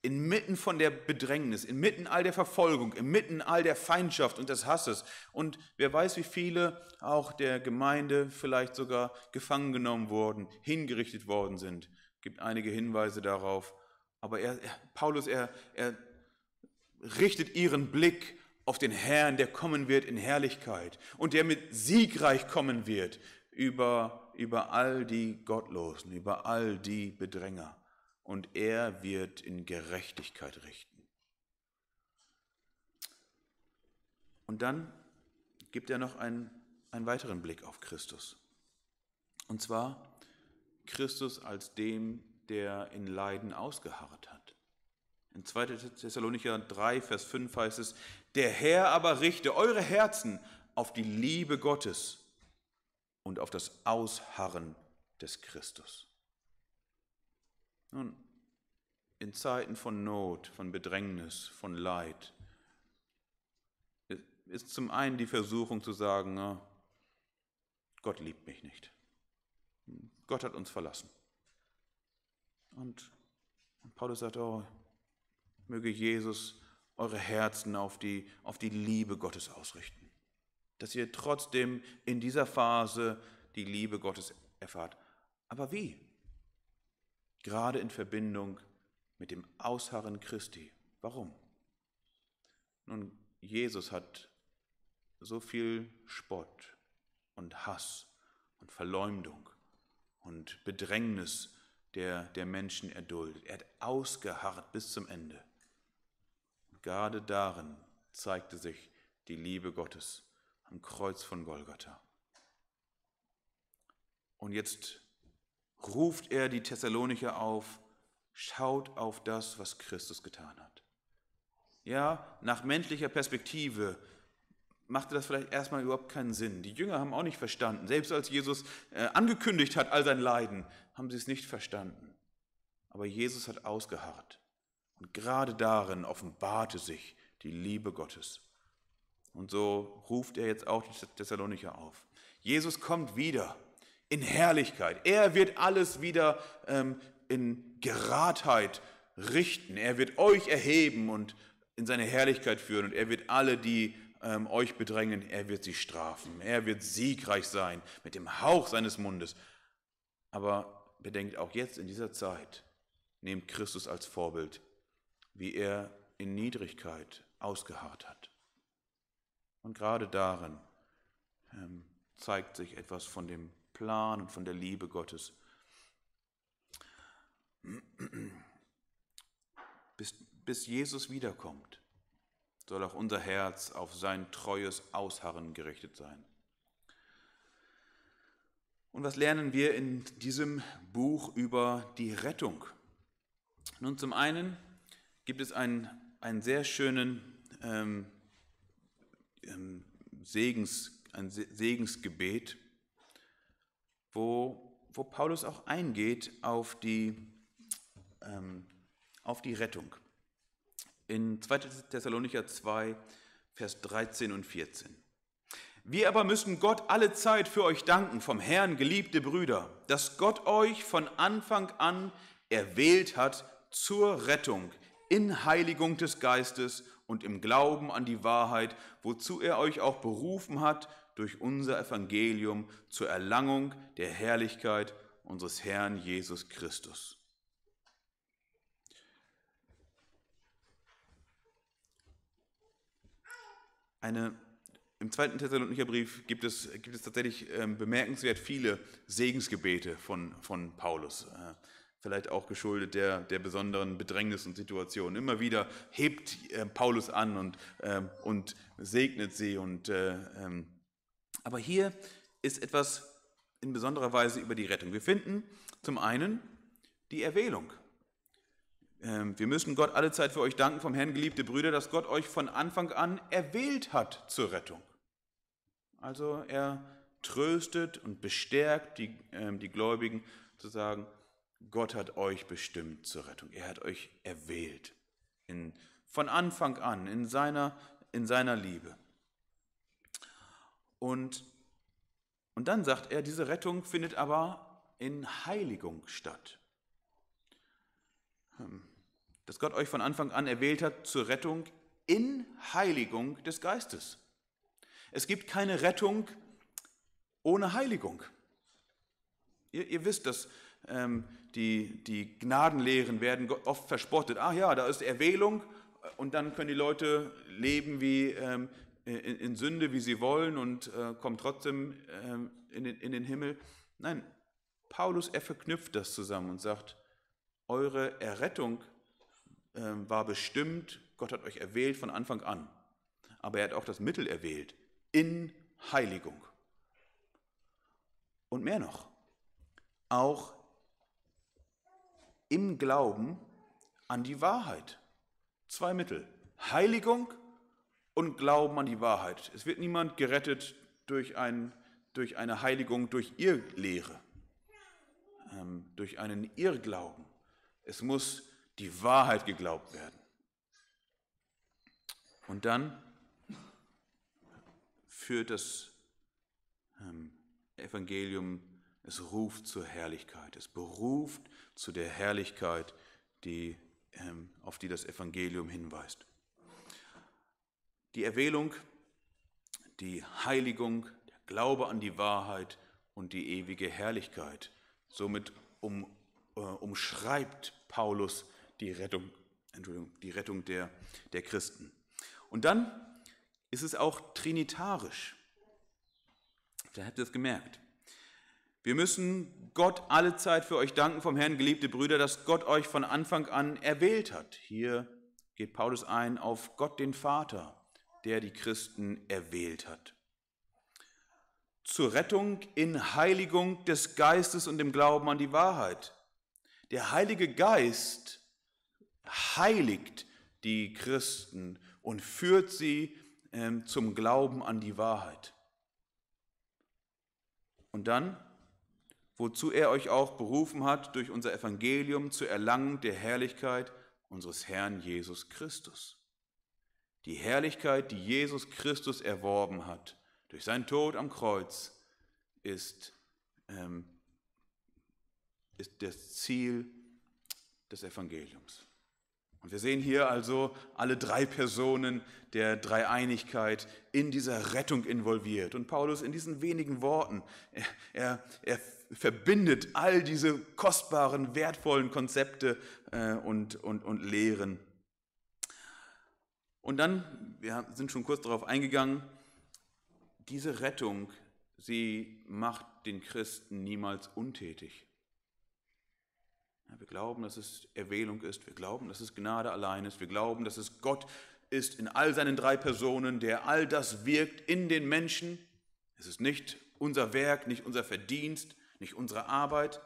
inmitten von der Bedrängnis, inmitten all der Verfolgung, inmitten all der Feindschaft und des Hasses und wer weiß, wie viele auch der Gemeinde vielleicht sogar gefangen genommen wurden, hingerichtet worden sind, gibt einige Hinweise darauf, aber er, er, Paulus, er, er richtet ihren Blick auf den Herrn, der kommen wird in Herrlichkeit und der mit siegreich kommen wird über, über all die Gottlosen, über all die Bedränger. Und er wird in Gerechtigkeit richten. Und dann gibt er noch einen, einen weiteren Blick auf Christus. Und zwar Christus als dem, der in Leiden ausgeharrt hat. In 2. Thessalonicher 3, Vers 5 heißt es, der Herr aber richte eure Herzen auf die Liebe Gottes und auf das Ausharren des Christus. Nun, in Zeiten von Not, von Bedrängnis, von Leid, ist zum einen die Versuchung zu sagen, Gott liebt mich nicht. Gott hat uns verlassen. Und, Paulus sagt, oh, möge Jesus eure Herzen auf die, auf die Liebe Gottes ausrichten. Dass ihr trotzdem in dieser Phase die Liebe Gottes erfahrt. Aber wie? Gerade in Verbindung mit dem Ausharren Christi. Warum? Nun, Jesus hat so viel Spott und Hass und Verleumdung und Bedrängnis der, der Menschen erduldet. Er hat ausgeharrt bis zum Ende. Gerade darin zeigte sich die Liebe Gottes am Kreuz von Golgatha. Und jetzt ruft er die Thessalonicher auf, schaut auf das, was Christus getan hat. Ja, nach menschlicher Perspektive machte das vielleicht erstmal überhaupt keinen Sinn. Die Jünger haben auch nicht verstanden. Selbst als Jesus äh, angekündigt hat all sein Leiden, haben sie es nicht verstanden. Aber Jesus hat ausgeharrt. Und gerade darin offenbarte sich die Liebe Gottes. Und so ruft er jetzt auch die Thessalonicher auf. Jesus kommt wieder in Herrlichkeit. Er wird alles wieder ähm, in Geradheit richten. Er wird euch erheben und in seine Herrlichkeit führen. Und er wird alle, die ähm, euch bedrängen, er wird sie strafen, er wird siegreich sein mit dem Hauch seines Mundes. Aber bedenkt auch jetzt in dieser Zeit, nehmt Christus als Vorbild, wie er in Niedrigkeit ausgeharrt hat. Und gerade darin ähm, zeigt sich etwas von dem Plan und von der Liebe Gottes. Bis, bis Jesus wiederkommt, soll auch unser Herz auf sein treues Ausharren gerichtet sein. Und was lernen wir in diesem Buch über die Rettung? Nun, zum einen gibt es einen, einen sehr schönen ähm, ähm Segens, ein Segensgebet, wo, wo Paulus auch eingeht auf die, ähm, auf die Rettung in 2. Thessalonicher 2, Vers 13 und 14. Wir aber müssen Gott alle Zeit für euch danken, vom Herrn, geliebte Brüder, dass Gott euch von Anfang an erwählt hat zur Rettung in Heiligung des Geistes und im Glauben an die Wahrheit, wozu er euch auch berufen hat durch unser Evangelium zur Erlangung der Herrlichkeit unseres Herrn Jesus Christus. eine, im zweiten Thessalonicher Brief gibt es, gibt es tatsächlich ähm, bemerkenswert viele Segensgebete von, von Paulus. Äh, vielleicht auch geschuldet der, der besonderen Bedrängnis und Situation. Immer wieder hebt äh, Paulus an und, äh, und segnet sie. Und, äh, ähm, aber hier ist etwas in besonderer Weise über die Rettung. Wir finden zum einen die Erwählung. Ähm, wir müssen Gott alle Zeit für euch danken vom Herrn, geliebte Brüder, dass Gott euch von Anfang an erwählt hat zur Rettung. Also er tröstet und bestärkt die, ähm, die Gläubigen zu sagen, Gott hat euch bestimmt zur Rettung. Er hat euch erwählt. In, von Anfang an in seiner, in seiner Liebe. Und, und dann sagt er, diese Rettung findet aber in Heiligung statt dass Gott euch von Anfang an erwählt hat zur Rettung in Heiligung des Geistes. Es gibt keine Rettung ohne Heiligung. Ihr, ihr wisst, dass ähm, die, die Gnadenlehren werden oft verspottet. Ah ja, da ist Erwählung äh, und dann können die Leute leben wie ähm, in, in, Sünde, wie sie wollen und äh, kommen trotzdem ähm, in, den, in den Himmel. Nein, Paulus, er verknüpft das zusammen und sagt, eure Errettung äh, war bestimmt, Gott hat euch erwählt von Anfang an. Aber er hat auch das Mittel erwählt, in Heiligung. Und mehr noch, auch im Glauben an die Wahrheit. Zwei Mittel, Heiligung und Glauben an die Wahrheit. Es wird niemand gerettet durch, ein, durch eine Heiligung, durch Irrlehre, ähm, durch einen Irrglauben. Es muss die Wahrheit geglaubt werden. Und dann führt das ähm, Evangelium, es ruft zur Herrlichkeit, es beruft zu der Herrlichkeit, die, ähm, auf die das Evangelium hinweist. Die Erwählung, die Heiligung, der Glaube an die Wahrheit und die ewige Herrlichkeit. Somit um, äh, umschreibt Paulus die Rettung, Entschuldigung, die Rettung der, der Christen. Und dann ist es auch trinitarisch. Da habt ihr es gemerkt. Wir müssen Gott alle Zeit für euch danken vom Herrn, geliebte Brüder, dass Gott euch von Anfang an erwählt hat. Hier geht Paulus ein auf Gott den Vater, der die Christen erwählt hat. Zur Rettung in Heiligung des Geistes und dem Glauben an die Wahrheit. Der Heilige Geist heiligt die Christen und führt sie ähm, zum Glauben an die Wahrheit. Und dann, wozu er euch auch berufen hat, durch unser Evangelium zu erlangen der Herrlichkeit unseres Herrn Jesus Christus. Die Herrlichkeit, die Jesus Christus erworben hat durch seinen Tod am Kreuz, ist ähm, ist das Ziel des Evangeliums. Und wir sehen hier also alle drei Personen der Dreieinigkeit in dieser Rettung involviert. Und Paulus in diesen wenigen Worten, er, er verbindet all diese kostbaren, wertvollen Konzepte äh, und, und, und Lehren. Und dann, wir sind schon kurz darauf eingegangen, diese Rettung, sie macht den Christen niemals untätig wir glauben, dass es Erwählung ist. Wir glauben, dass es Gnade allein ist. Wir glauben, dass es Gott ist in all seinen drei Personen, der all das wirkt in den Menschen. Es ist nicht unser Werk, nicht unser Verdienst, nicht unsere Arbeit.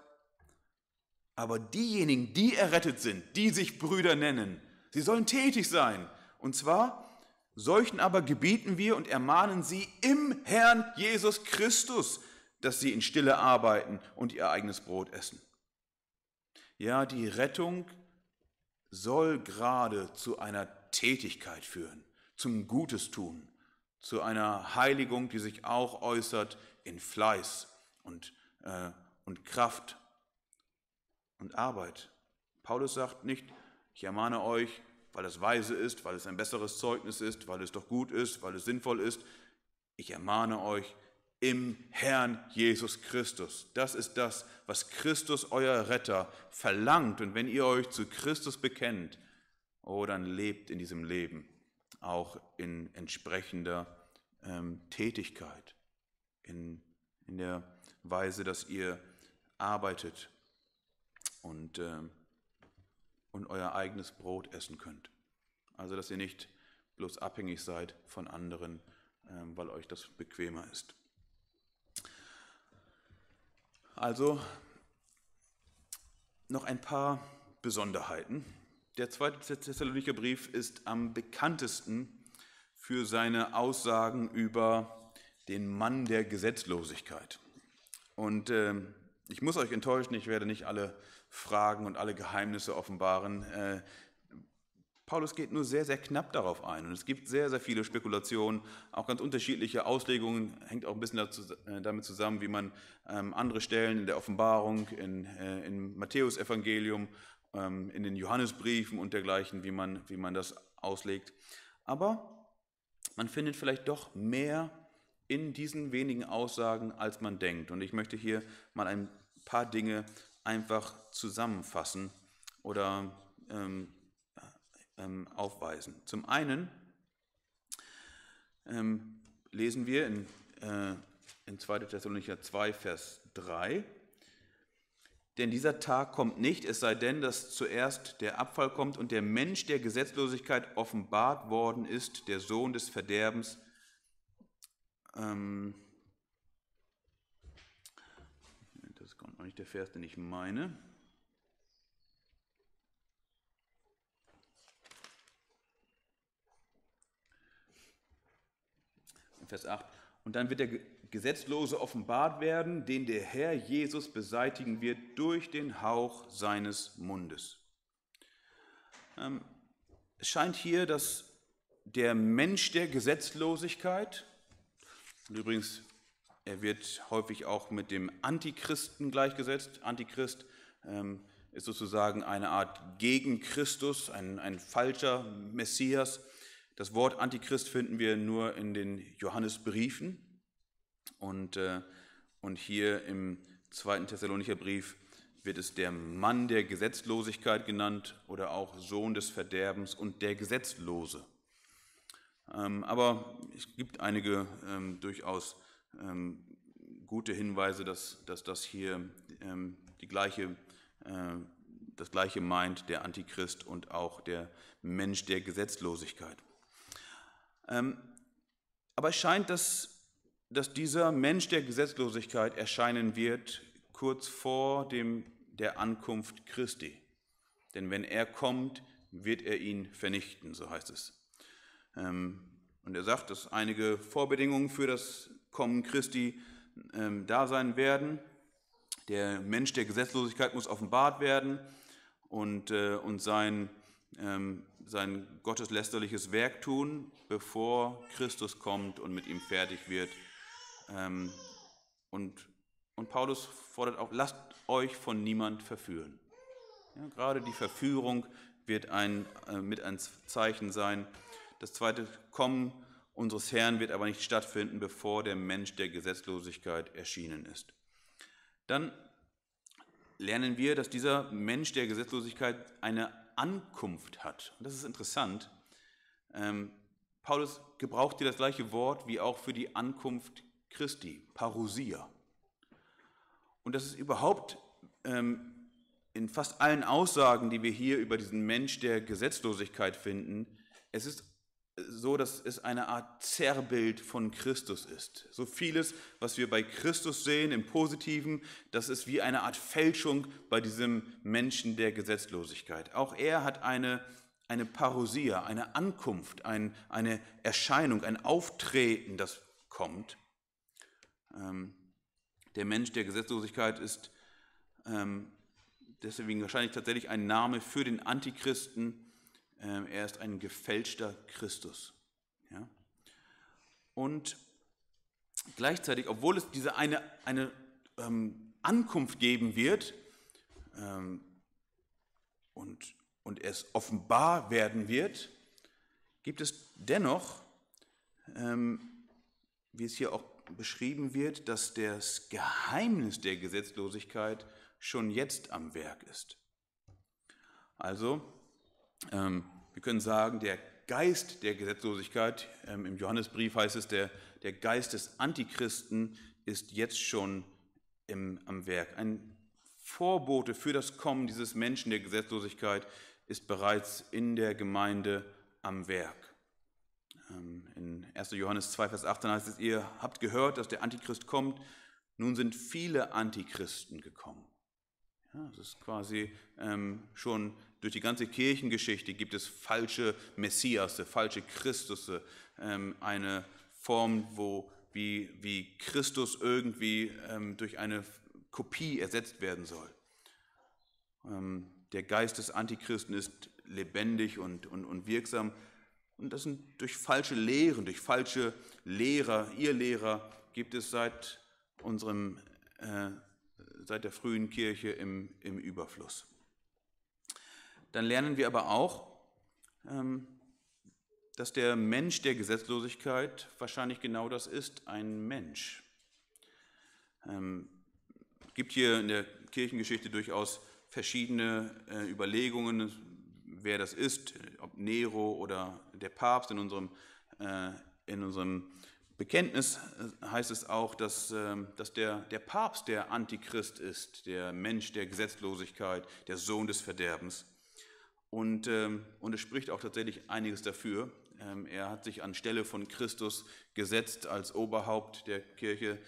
Aber diejenigen, die errettet sind, die sich Brüder nennen, sie sollen tätig sein. Und zwar, solchen aber gebieten wir und ermahnen sie im Herrn Jesus Christus, dass sie in Stille arbeiten und ihr eigenes Brot essen. Ja, die Rettung soll gerade zu einer Tätigkeit führen, zum Gutes tun, zu einer Heiligung, die sich auch äußert in Fleiß und, äh, und Kraft und Arbeit. Paulus sagt nicht, ich ermahne euch, weil es weise ist, weil es ein besseres Zeugnis ist, weil es doch gut ist, weil es sinnvoll ist. Ich ermahne euch, im Herrn Jesus Christus. Das ist das, was Christus, euer Retter, verlangt. Und wenn ihr euch zu Christus bekennt, oh, dann lebt in diesem Leben auch in entsprechender ähm, Tätigkeit, in, in der Weise, dass ihr arbeitet und, ähm, und euer eigenes Brot essen könnt. Also, dass ihr nicht bloß abhängig seid von anderen, ähm, weil euch das bequemer ist. Also noch ein paar Besonderheiten. Der zweite Thessalonicher Brief ist am bekanntesten für seine Aussagen über den Mann der Gesetzlosigkeit. Und äh, ich muss euch enttäuschen, ich werde nicht alle Fragen und alle Geheimnisse offenbaren, äh, Paulus geht nur sehr, sehr knapp darauf ein. Und es gibt sehr, sehr viele Spekulationen, auch ganz unterschiedliche Auslegungen. Hängt auch ein bisschen dazu, äh, damit zusammen, wie man ähm, andere Stellen in der Offenbarung, in, äh, im Matthäusevangelium, ähm, in den Johannesbriefen und dergleichen, wie man, wie man das auslegt. Aber man findet vielleicht doch mehr in diesen wenigen Aussagen, als man denkt. Und ich möchte hier mal ein paar Dinge einfach zusammenfassen oder ähm, ähm, aufweisen. Zum einen ähm, lesen wir in, äh, in 2. Thessalonicher 2, Vers 3, denn dieser Tag kommt nicht, es sei denn, dass zuerst der Abfall kommt und der Mensch der Gesetzlosigkeit offenbart worden ist, der Sohn des Verderbens. Ähm das kommt noch nicht der Vers, den ich meine. Vers 8. Und dann wird der Gesetzlose offenbart werden, den der Herr Jesus beseitigen wird durch den Hauch seines Mundes. Ähm, es scheint hier, dass der Mensch der Gesetzlosigkeit, und übrigens, er wird häufig auch mit dem Antichristen gleichgesetzt. Antichrist ähm, ist sozusagen eine Art gegen Christus, ein, ein falscher Messias. Das Wort Antichrist finden wir nur in den Johannesbriefen und, äh, und hier im zweiten Thessalonicher Brief wird es der Mann der Gesetzlosigkeit genannt oder auch Sohn des Verderbens und der Gesetzlose. Ähm, aber es gibt einige ähm, durchaus ähm, gute Hinweise, dass, dass das hier ähm, die gleiche, äh, das gleiche meint, der Antichrist und auch der Mensch der Gesetzlosigkeit. Ähm, aber es scheint, dass, dass dieser Mensch der Gesetzlosigkeit erscheinen wird, kurz vor dem, der Ankunft Christi. Denn wenn er kommt, wird er ihn vernichten, so heißt es. Ähm, und er sagt, dass einige Vorbedingungen für das Kommen Christi ähm, da sein werden. Der Mensch der Gesetzlosigkeit muss offenbart werden und, äh, und sein, sein gotteslästerliches Werk tun, bevor Christus kommt und mit ihm fertig wird. Ähm, und, und Paulus fordert auch, lasst euch von niemand verführen. Ja, gerade die Verführung wird ein, äh, mit ein Zeichen sein. Das zweite Kommen unseres Herrn wird aber nicht stattfinden, bevor der Mensch der Gesetzlosigkeit erschienen ist. Dann lernen wir, dass dieser Mensch der Gesetzlosigkeit eine Ankunft hat. Und das ist interessant. Ähm, Paulus gebraucht hier das gleiche Wort wie auch für die Ankunft Christi, Parousia. Und das ist überhaupt ähm, in fast allen Aussagen, die wir hier über diesen Mensch der Gesetzlosigkeit finden, es ist so, dass es eine Art Zerrbild von Christus ist. So vieles, was wir bei Christus sehen im Positiven, das ist wie eine Art Fälschung bei diesem Menschen der Gesetzlosigkeit. Auch er hat eine, eine Parousia, eine Ankunft, ein, eine Erscheinung, ein Auftreten, das kommt. Ähm, der Mensch der Gesetzlosigkeit ist ähm, deswegen wahrscheinlich tatsächlich ein Name für den Antichristen ähm, er ist ein gefälschter Christus. Ja? Und gleichzeitig, obwohl es diese eine, eine ähm, Ankunft geben wird ähm, und, und es offenbar werden wird, gibt es dennoch, ähm, wie es hier auch beschrieben wird, dass das Geheimnis der Gesetzlosigkeit schon jetzt am Werk ist. Also, ähm, wir können sagen, der Geist der Gesetzlosigkeit, ähm, im Johannesbrief heißt es, der, der Geist des Antichristen ist jetzt schon im, am Werk. Ein Vorbote für das Kommen dieses Menschen der Gesetzlosigkeit ist bereits in der Gemeinde am Werk. Ähm, in 1. Johannes 2, Vers 18 heißt es, ihr habt gehört, dass der Antichrist kommt. Nun sind viele Antichristen gekommen. Ja, es ist quasi ähm, schon durch die ganze Kirchengeschichte gibt es falsche Messiasse, falsche Christusse, ähm, eine Form, wo wie, wie Christus irgendwie ähm, durch eine Kopie ersetzt werden soll. Ähm, der Geist des Antichristen ist lebendig und, und, und wirksam. Und das sind durch falsche Lehren, durch falsche Lehrer, ihr Lehrer, gibt es seit unserem äh, seit der frühen Kirche im, im Überfluss. Dann lernen wir aber auch, ähm, dass der Mensch der Gesetzlosigkeit wahrscheinlich genau das ist, ein Mensch. Es ähm, gibt hier in der Kirchengeschichte durchaus verschiedene äh, Überlegungen, wer das ist, ob Nero oder der Papst in unserem, äh, in unserem Bekenntnis äh, heißt es auch, dass, ähm, dass der, der Papst der Antichrist ist, der Mensch der Gesetzlosigkeit, der Sohn des Verderbens. Und, ähm, und es spricht auch tatsächlich einiges dafür. Ähm, er hat sich anstelle von Christus gesetzt als Oberhaupt der Kirche.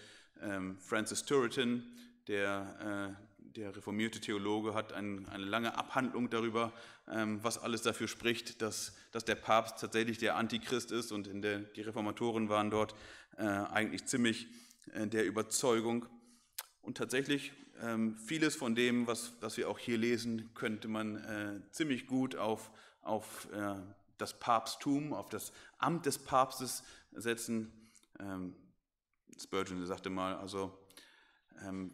Francis Turretin, der äh, der reformierte Theologe hat ein, eine lange Abhandlung darüber, ähm, was alles dafür spricht, dass, dass der Papst tatsächlich der Antichrist ist. Und in der, die Reformatoren waren dort äh, eigentlich ziemlich äh, der Überzeugung. Und tatsächlich, ähm, vieles von dem, was, was wir auch hier lesen, könnte man äh, ziemlich gut auf, auf äh, das Papsttum, auf das Amt des Papstes setzen. Ähm, Spurgeon sagte mal, also ähm,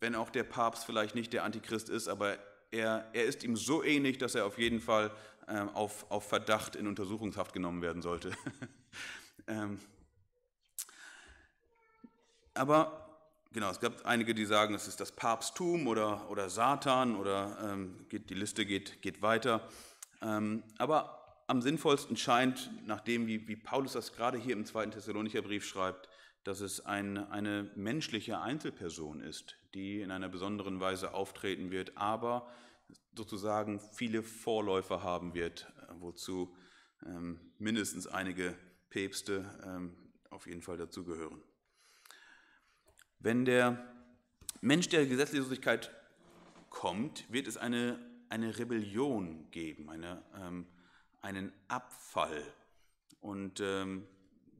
wenn auch der Papst vielleicht nicht der Antichrist ist, aber er, er ist ihm so ähnlich, dass er auf jeden Fall ähm, auf, auf Verdacht in Untersuchungshaft genommen werden sollte. ähm, aber genau, es gab einige, die sagen, es ist das Papsttum oder, oder Satan oder ähm, geht, die Liste geht, geht weiter. Ähm, aber am sinnvollsten scheint, nachdem, wie, wie Paulus das gerade hier im zweiten Thessalonicher Brief schreibt, dass es ein, eine menschliche Einzelperson ist, die in einer besonderen Weise auftreten wird, aber sozusagen viele Vorläufer haben wird, äh, wozu ähm, mindestens einige Päpste ähm, auf jeden Fall dazugehören. Wenn der Mensch der Gesetzlosigkeit kommt, wird es eine, eine Rebellion geben, eine, ähm, einen Abfall. Und ähm,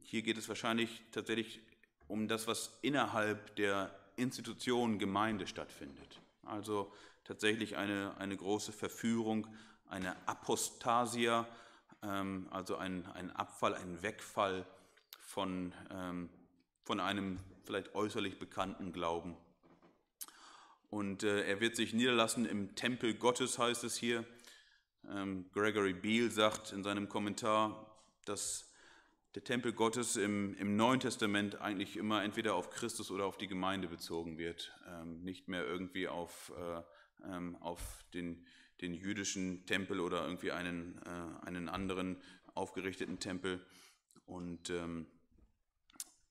hier geht es wahrscheinlich tatsächlich um das, was innerhalb der Institution Gemeinde stattfindet. Also tatsächlich eine, eine große Verführung, eine Apostasia, ähm, also ein, ein Abfall, ein Wegfall von, ähm, von einem vielleicht äußerlich bekannten Glauben. Und äh, er wird sich niederlassen im Tempel Gottes, heißt es hier. Ähm, Gregory Beale sagt in seinem Kommentar, dass der Tempel Gottes im, im, Neuen Testament eigentlich immer entweder auf Christus oder auf die Gemeinde bezogen wird, ähm, nicht mehr irgendwie auf, äh, ähm, auf den, den, jüdischen Tempel oder irgendwie einen, äh, einen anderen aufgerichteten Tempel. Und, ähm,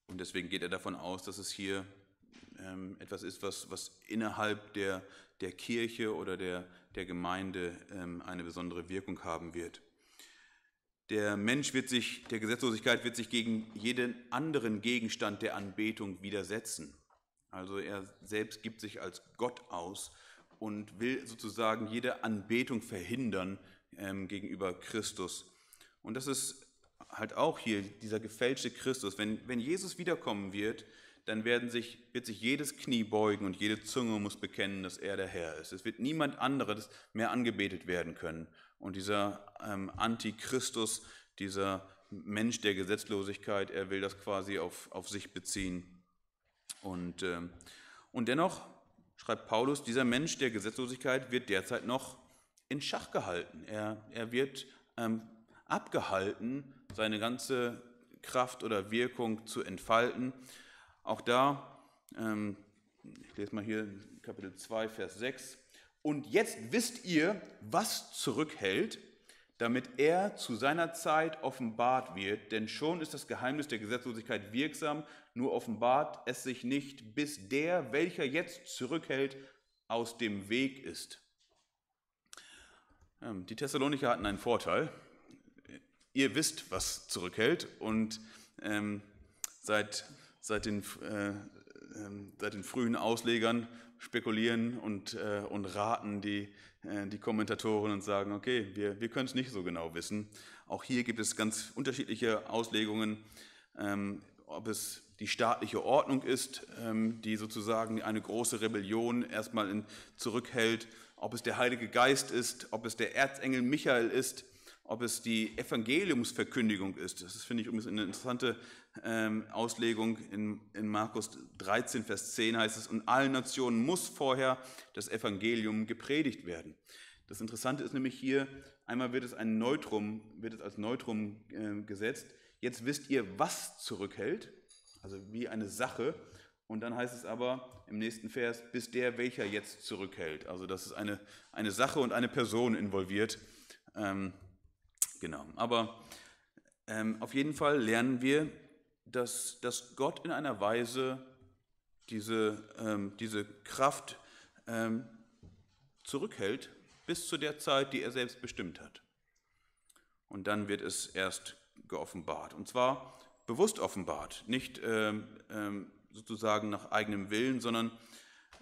und deswegen geht er davon aus, dass es hier ähm, etwas ist, was, was innerhalb der, der Kirche oder der, der Gemeinde ähm, eine besondere Wirkung haben wird. Der Mensch wird sich, der Gesetzlosigkeit wird sich gegen jeden anderen Gegenstand der Anbetung widersetzen. Also er selbst gibt sich als Gott aus und will sozusagen jede Anbetung verhindern ähm, gegenüber Christus. Und das ist halt auch hier dieser gefälschte Christus. Wenn, wenn Jesus wiederkommen wird, dann werden sich, wird sich jedes Knie beugen und jede Zunge muss bekennen, dass er der Herr ist. Es wird niemand anderes mehr angebetet werden können. Und dieser ähm, Antichristus, dieser Mensch der Gesetzlosigkeit, er will das quasi auf, auf sich beziehen. Und, ähm, und dennoch, schreibt Paulus, dieser Mensch der Gesetzlosigkeit wird derzeit noch in Schach gehalten. Er, er wird ähm, abgehalten, seine ganze Kraft oder Wirkung zu entfalten. Auch da, ähm, ich lese mal hier Kapitel 2, Vers 6, und jetzt wisst ihr, was zurückhält, damit er zu seiner Zeit offenbart wird. Denn schon ist das Geheimnis der Gesetzlosigkeit wirksam, nur offenbart es sich nicht, bis der, welcher jetzt zurückhält, aus dem Weg ist. Ähm, die Thessalonicher hatten einen Vorteil. Ihr wisst, was zurückhält und ähm, seit, seit, den, äh, ähm, seit den frühen Auslegern spekulieren und, äh, und raten die, äh, die Kommentatoren und sagen, okay, wir, wir können es nicht so genau wissen. Auch hier gibt es ganz unterschiedliche Auslegungen, ähm, ob es die staatliche Ordnung ist, ähm, die sozusagen eine große Rebellion erstmal in, zurückhält, ob es der Heilige Geist ist, ob es der Erzengel Michael ist, ob es die Evangeliumsverkündigung ist. Das finde ich übrigens eine interessante ähm, Auslegung in, in Markus 13, Vers 10 heißt es, und allen Nationen muss vorher das Evangelium gepredigt werden. Das Interessante ist nämlich hier, einmal wird es ein Neutrum, wird es als Neutrum äh, gesetzt. Jetzt wisst ihr, was zurückhält, also wie eine Sache. Und dann heißt es aber im nächsten Vers, bis der, welcher jetzt zurückhält. Also das ist eine, eine Sache und eine Person involviert. Ähm, genau. Aber ähm, auf jeden Fall lernen wir, dass, dass Gott in einer Weise diese, ähm, diese Kraft ähm, zurückhält, bis zu der Zeit, die er selbst bestimmt hat. Und dann wird es erst geoffenbart. Und zwar bewusst offenbart, nicht ähm, ähm sozusagen nach eigenem Willen, sondern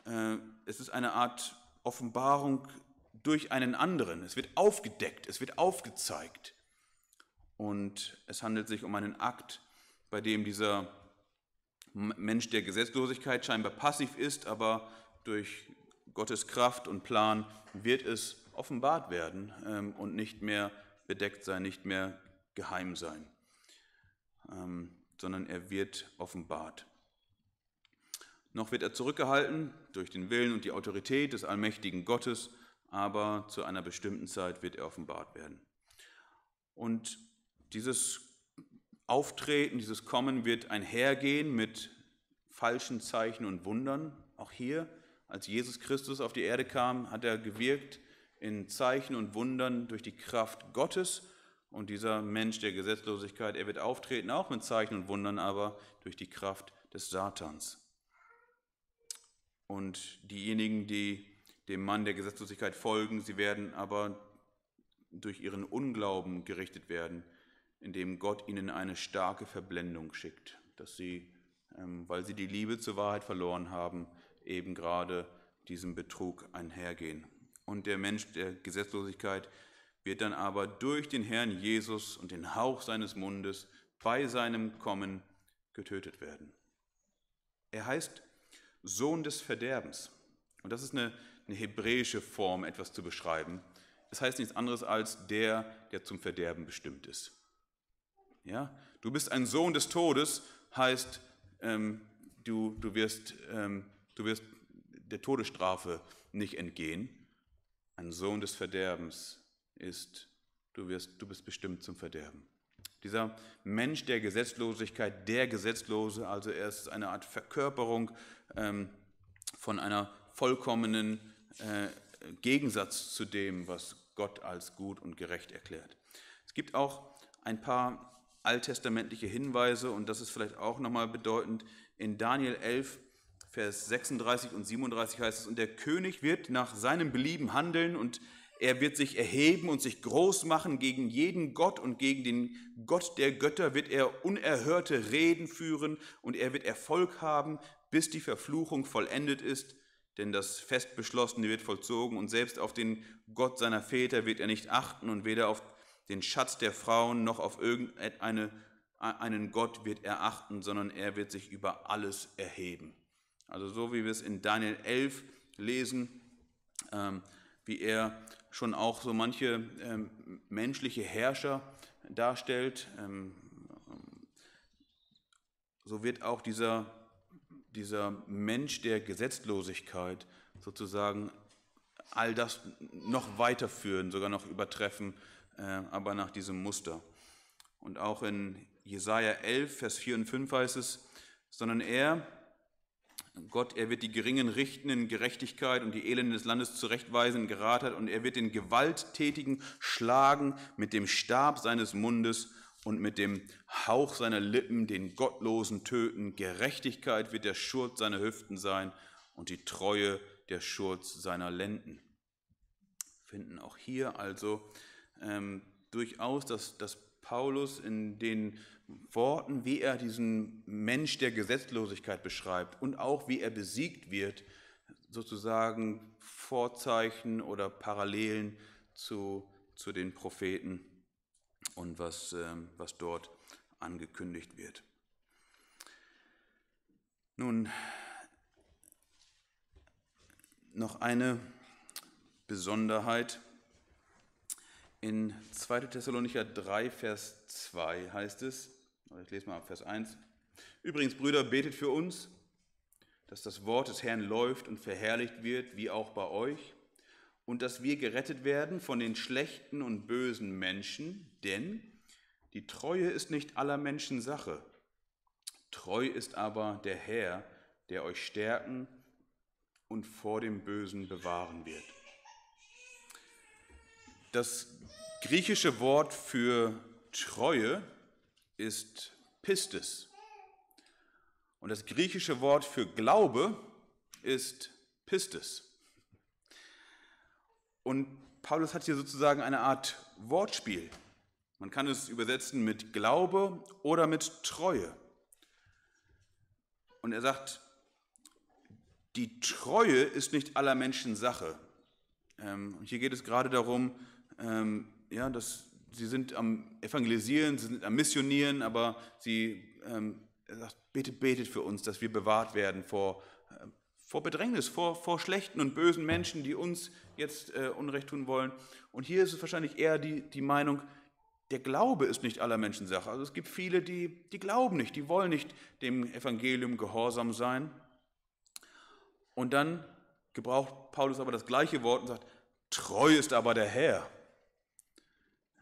äh, es ist eine Art Offenbarung durch einen anderen. Es wird aufgedeckt, es wird aufgezeigt. Und es handelt sich um einen Akt bei dem dieser Mensch der Gesetzlosigkeit scheinbar passiv ist, aber durch Gottes Kraft und Plan wird es offenbart werden ähm, und nicht mehr bedeckt sein, nicht mehr geheim sein, ähm, sondern er wird offenbart. Noch wird er zurückgehalten durch den Willen und die Autorität des allmächtigen Gottes, aber zu einer bestimmten Zeit wird er offenbart werden. Und dieses Auftreten, dieses Kommen wird einhergehen mit falschen Zeichen und Wundern. Auch hier, als Jesus Christus auf die Erde kam, hat er gewirkt in Zeichen und Wundern durch die Kraft Gottes. Und dieser Mensch der Gesetzlosigkeit, er wird auftreten, auch mit Zeichen und Wundern, aber durch die Kraft des Satans. Und diejenigen, die dem Mann der Gesetzlosigkeit folgen, sie werden aber durch ihren Unglauben gerichtet werden indem Gott ihnen eine starke Verblendung schickt, dass sie, ähm, weil sie die Liebe zur Wahrheit verloren haben, eben gerade diesem Betrug einhergehen. Und der Mensch der Gesetzlosigkeit wird dann aber durch den Herrn Jesus und den Hauch seines Mundes bei seinem Kommen getötet werden. Er heißt Sohn des Verderbens. Und das ist eine, eine hebräische Form, etwas zu beschreiben. Es das heißt nichts anderes als der, der zum Verderben bestimmt ist. Ja? Du bist ein Sohn des Todes, heißt, ähm, du, du, wirst, ähm, du wirst der Todesstrafe nicht entgehen. Ein Sohn des Verderbens ist, du, wirst, du bist bestimmt zum Verderben. Dieser Mensch der Gesetzlosigkeit, der Gesetzlose, also er ist eine Art Verkörperung ähm, von einer vollkommenen äh, Gegensatz zu dem, was Gott als gut und gerecht erklärt. Es gibt auch ein paar alttestamentliche Hinweise und das ist vielleicht auch nochmal bedeutend. In Daniel 11, Vers 36 und 37 heißt es, und der König wird nach seinem Belieben handeln und er wird sich erheben und sich groß machen gegen jeden Gott und gegen den Gott der Götter wird er unerhörte Reden führen und er wird Erfolg haben, bis die Verfluchung vollendet ist, denn das Fest beschlossene wird vollzogen und selbst auf den Gott seiner Väter wird er nicht achten und weder auf den Schatz der Frauen noch auf irgendeinen einen Gott wird er achten, sondern er wird sich über alles erheben. Also so wie wir es in Daniel 11 lesen, ähm, wie er schon auch so manche ähm, menschliche Herrscher darstellt, ähm, so wird auch dieser, dieser Mensch der Gesetzlosigkeit sozusagen all das noch weiterführen, sogar noch übertreffen äh, aber nach diesem Muster. Und auch in Jesaja 11, Vers 4 und 5 heißt es, sondern er, Gott, er wird die Geringen richten in Gerechtigkeit und die Elenden des Landes zurechtweisen in Geratheit und er wird den Gewalttätigen schlagen mit dem Stab seines Mundes und mit dem Hauch seiner Lippen den Gottlosen töten. Gerechtigkeit wird der Schurz seiner Hüften sein und die Treue der Schurz seiner Lenden. finden auch hier also ähm, durchaus, dass, dass Paulus in den Worten, wie er diesen Mensch der Gesetzlosigkeit beschreibt und auch wie er besiegt wird, sozusagen Vorzeichen oder Parallelen zu, zu den Propheten und was, ähm, was dort angekündigt wird. Nun, noch eine Besonderheit in 2. Thessalonicher 3, Vers 2 heißt es, ich lese mal Vers 1. Übrigens, Brüder, betet für uns, dass das Wort des Herrn läuft und verherrlicht wird, wie auch bei euch, und dass wir gerettet werden von den schlechten und bösen Menschen, denn die Treue ist nicht aller Menschen Sache. Treu ist aber der Herr, der euch stärken und vor dem Bösen bewahren wird. Das griechische Wort für Treue ist Pistis. Und das griechische Wort für Glaube ist Pistis. Und Paulus hat hier sozusagen eine Art Wortspiel. Man kann es übersetzen mit Glaube oder mit Treue. Und er sagt, die Treue ist nicht aller Menschen Sache. Ähm, hier geht es gerade darum, ähm, ja, das, sie sind am Evangelisieren, sie sind am Missionieren, aber sie, ähm, er sagt, betet, betet für uns, dass wir bewahrt werden vor, äh, vor Bedrängnis, vor, vor schlechten und bösen Menschen, die uns jetzt äh, Unrecht tun wollen. Und hier ist es wahrscheinlich eher die, die Meinung, der Glaube ist nicht aller Menschen Sache. Also es gibt viele, die, die glauben nicht, die wollen nicht dem Evangelium gehorsam sein. Und dann gebraucht Paulus aber das gleiche Wort und sagt, treu ist aber der Herr.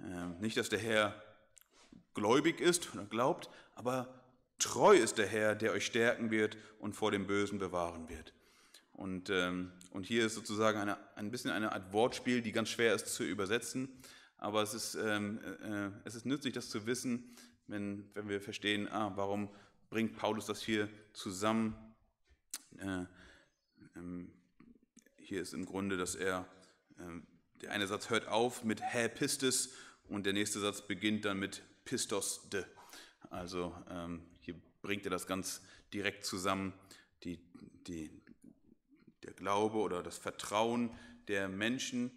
Ähm, nicht, dass der Herr gläubig ist oder glaubt, aber treu ist der Herr, der euch stärken wird und vor dem Bösen bewahren wird. Und, ähm, und hier ist sozusagen eine, ein bisschen eine Art Wortspiel, die ganz schwer ist zu übersetzen. Aber es ist, ähm, äh, es ist nützlich, das zu wissen, wenn, wenn wir verstehen, ah, warum bringt Paulus das hier zusammen. Äh, hier ist im Grunde, dass er, der eine Satz hört auf mit Hä, Pistis. Und der nächste Satz beginnt dann mit Pistos de. Also ähm, hier bringt er das ganz direkt zusammen. Die, die, der Glaube oder das Vertrauen der Menschen,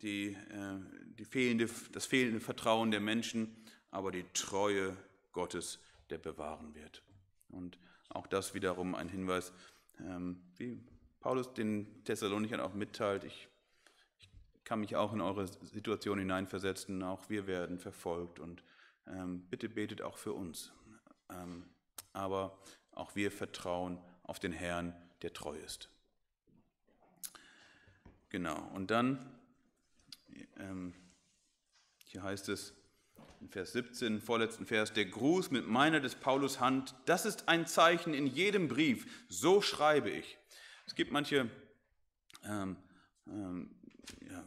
die, äh, die fehlende, das fehlende Vertrauen der Menschen, aber die Treue Gottes, der bewahren wird. Und auch das wiederum ein Hinweis, ähm, wie Paulus den Thessalonichern auch mitteilt, ich kann mich auch in eure Situation hineinversetzen. Auch wir werden verfolgt und ähm, bitte betet auch für uns. Ähm, aber auch wir vertrauen auf den Herrn, der treu ist. Genau, und dann, ähm, hier heißt es in Vers 17, vorletzten Vers, der Gruß mit meiner des Paulus Hand, das ist ein Zeichen in jedem Brief, so schreibe ich. Es gibt manche ähm, ähm, ja,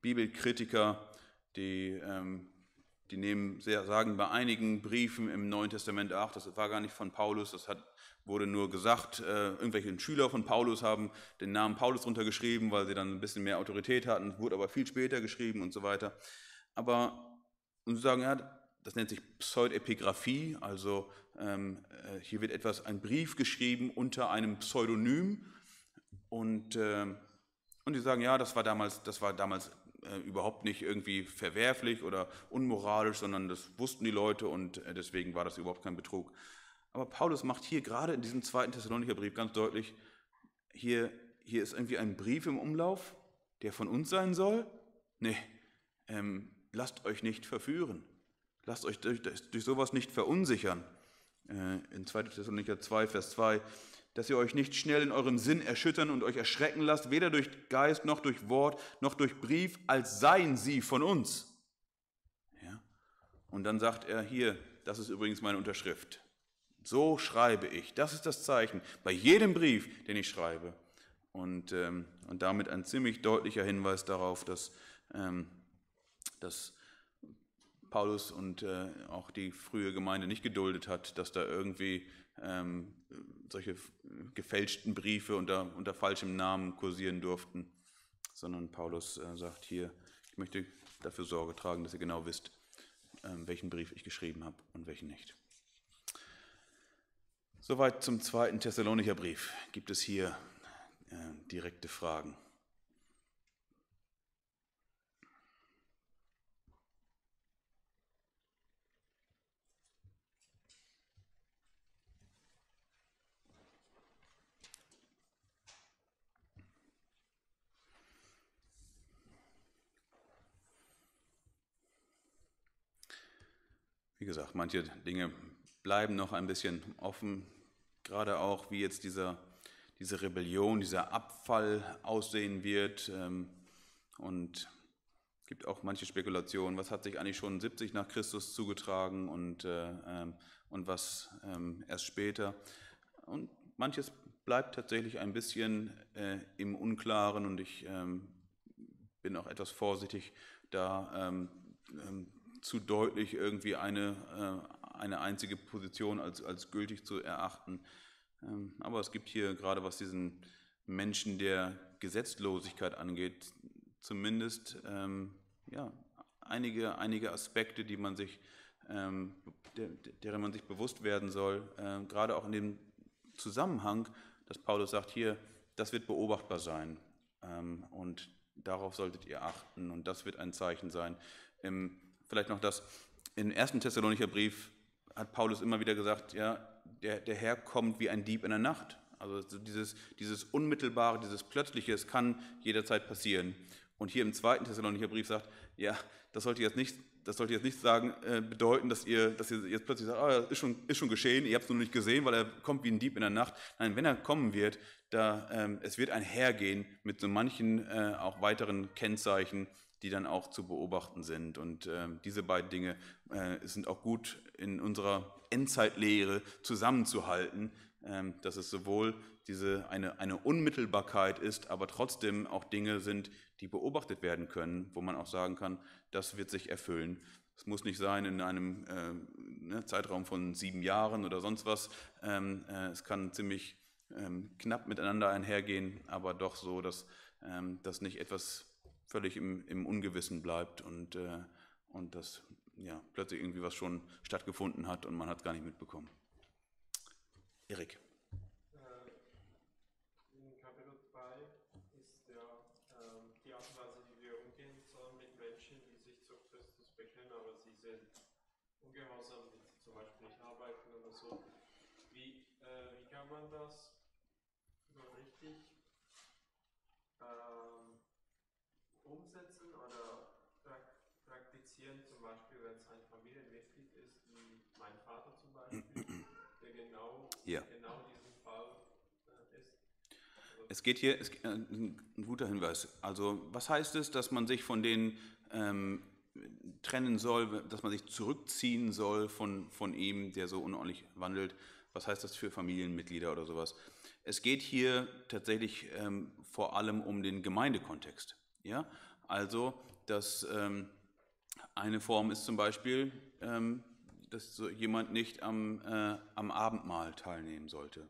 Bibelkritiker, die, ähm, die nehmen, sehr, sagen bei einigen Briefen im Neuen Testament, ach, das war gar nicht von Paulus, das hat, wurde nur gesagt, äh, irgendwelche Schüler von Paulus haben den Namen Paulus drunter geschrieben, weil sie dann ein bisschen mehr Autorität hatten, wurde aber viel später geschrieben und so weiter. Aber, und sie sagen, ja, das nennt sich Pseudepigraphie, also ähm, äh, hier wird etwas, ein Brief geschrieben unter einem Pseudonym und, äh, und die sagen, ja, das war damals, das war damals äh, überhaupt nicht irgendwie verwerflich oder unmoralisch, sondern das wussten die Leute und äh, deswegen war das überhaupt kein Betrug. Aber Paulus macht hier gerade in diesem zweiten Thessalonicher Brief ganz deutlich, hier, hier ist irgendwie ein Brief im Umlauf, der von uns sein soll. Nee, ähm, lasst euch nicht verführen. Lasst euch durch, durch sowas nicht verunsichern. Äh, in 2. Thessalonicher 2, Vers 2 dass ihr euch nicht schnell in eurem Sinn erschüttern und euch erschrecken lasst, weder durch Geist noch durch Wort noch durch Brief, als seien sie von uns. Ja? Und dann sagt er hier, das ist übrigens meine Unterschrift. So schreibe ich. Das ist das Zeichen bei jedem Brief, den ich schreibe. Und, ähm, und damit ein ziemlich deutlicher Hinweis darauf, dass, ähm, dass Paulus und äh, auch die frühe Gemeinde nicht geduldet hat, dass da irgendwie ähm, solche gefälschten Briefe unter, unter falschem Namen kursieren durften, sondern Paulus äh, sagt hier, ich möchte dafür Sorge tragen, dass ihr genau wisst, ähm, welchen Brief ich geschrieben habe und welchen nicht. Soweit zum zweiten Thessalonicher Brief. Gibt es hier äh, direkte Fragen? gesagt, manche Dinge bleiben noch ein bisschen offen, gerade auch, wie jetzt dieser, diese Rebellion, dieser Abfall aussehen wird. Ähm, und es gibt auch manche Spekulationen, was hat sich eigentlich schon 70 nach Christus zugetragen und, äh, ähm, und was ähm, erst später. Und manches bleibt tatsächlich ein bisschen äh, im Unklaren und ich bin auch etwas vorsichtig, da zu deutlich irgendwie eine, äh, eine einzige Position als, als gültig zu erachten. Ähm, aber es gibt hier gerade was diesen Menschen der Gesetzlosigkeit angeht, zumindest ähm, ja, einige, einige Aspekte, die man sich, ähm, deren man sich bewusst werden soll, gerade auch in dem Zusammenhang, dass Paulus sagt, hier, das wird beobachtbar sein und darauf solltet ihr achten und das wird ein Zeichen sein im vielleicht noch das, im ersten Thessalonicher Brief hat Paulus immer wieder gesagt, ja, der, der Herr kommt wie ein Dieb in der Nacht. Also dieses, dieses Unmittelbare, dieses Plötzliche, es kann jederzeit passieren. Und hier im zweiten Thessalonicher Brief sagt, ja, das sollte jetzt nicht, das sollte jetzt nicht sagen, äh, bedeuten, dass ihr, dass ihr jetzt plötzlich sagt, oh, ist, schon, ist schon geschehen, ihr habt es nur nicht gesehen, weil er kommt wie ein Dieb in der Nacht. Nein, wenn er kommen wird, da, ähm, es wird einhergehen mit so manchen äh, auch weiteren Kennzeichen, die dann auch zu beobachten sind. Und äh, diese beiden Dinge äh, sind auch gut in unserer Endzeitlehre zusammenzuhalten, äh, dass es sowohl diese eine, eine Unmittelbarkeit ist, aber trotzdem auch Dinge sind, die beobachtet werden können, wo man auch sagen kann, das wird sich erfüllen. Es muss nicht sein in einem äh, ne, Zeitraum von sieben Jahren oder sonst was. Ähm, äh, es kann ziemlich ähm, knapp miteinander einhergehen, aber doch so, dass ähm, das nicht etwas völlig im, im Ungewissen bleibt und, äh, und dass ja, plötzlich irgendwie was schon stattgefunden hat und man hat es gar nicht mitbekommen. Erik. es geht hier, es, äh, ein guter Hinweis. Also, was heißt es, dass man sich von denen ähm, trennen soll, dass man sich zurückziehen soll von, von ihm, der so unordentlich wandelt? Was heißt das für Familienmitglieder oder sowas? Es geht hier tatsächlich ähm, vor allem um den Gemeindekontext. Ja? Also, dass ähm, eine Form ist zum Beispiel, ähm, dass so jemand nicht am, äh, am Abendmahl teilnehmen sollte.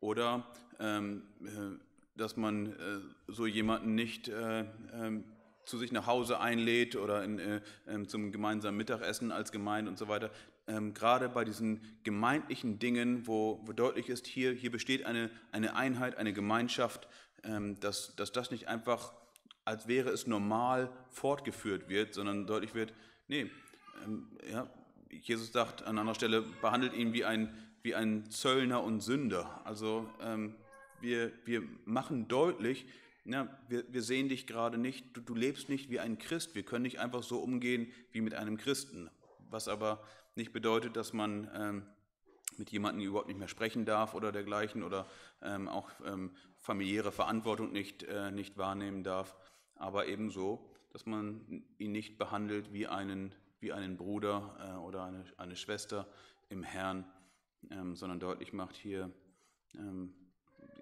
Oder ähm, äh, dass man äh, so jemanden nicht äh, äh, zu sich nach Hause einlädt oder in, äh, ähm, zum gemeinsamen Mittagessen als Gemeinde und so weiter. Ähm, gerade bei diesen gemeindlichen Dingen, wo, wo, deutlich ist, hier, hier besteht eine, eine Einheit, eine Gemeinschaft, ähm, dass, dass das nicht einfach, als wäre es normal, fortgeführt wird, sondern deutlich wird, nee, ähm, ja, Jesus sagt an anderer Stelle, behandelt ihn wie ein, wie ein Zöllner und Sünder. Also ähm, wir, wir machen deutlich, na, wir, wir sehen dich gerade nicht, du, du lebst nicht wie ein Christ, wir können nicht einfach so umgehen wie mit einem Christen. Was aber nicht bedeutet, dass man ähm, mit jemandem überhaupt nicht mehr sprechen darf oder dergleichen oder ähm, auch ähm, familiäre Verantwortung nicht, äh, nicht wahrnehmen darf, aber ebenso, dass man ihn nicht behandelt wie einen, wie einen Bruder äh, oder eine, eine Schwester im Herrn ähm, sondern deutlich macht hier, ähm,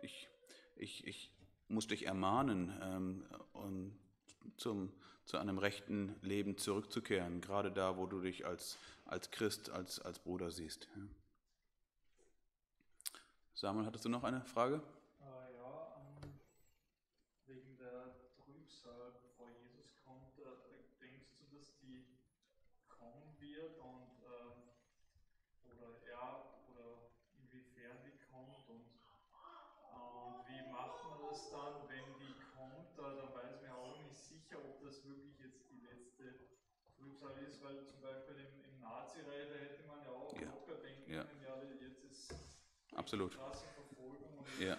ich, ich, ich muss dich ermahnen, ähm, um zum, zu einem rechten Leben zurückzukehren, gerade da, wo du dich als, als Christ, als, als Bruder siehst. Samuel, hattest du noch eine Frage? Absolut. Ja.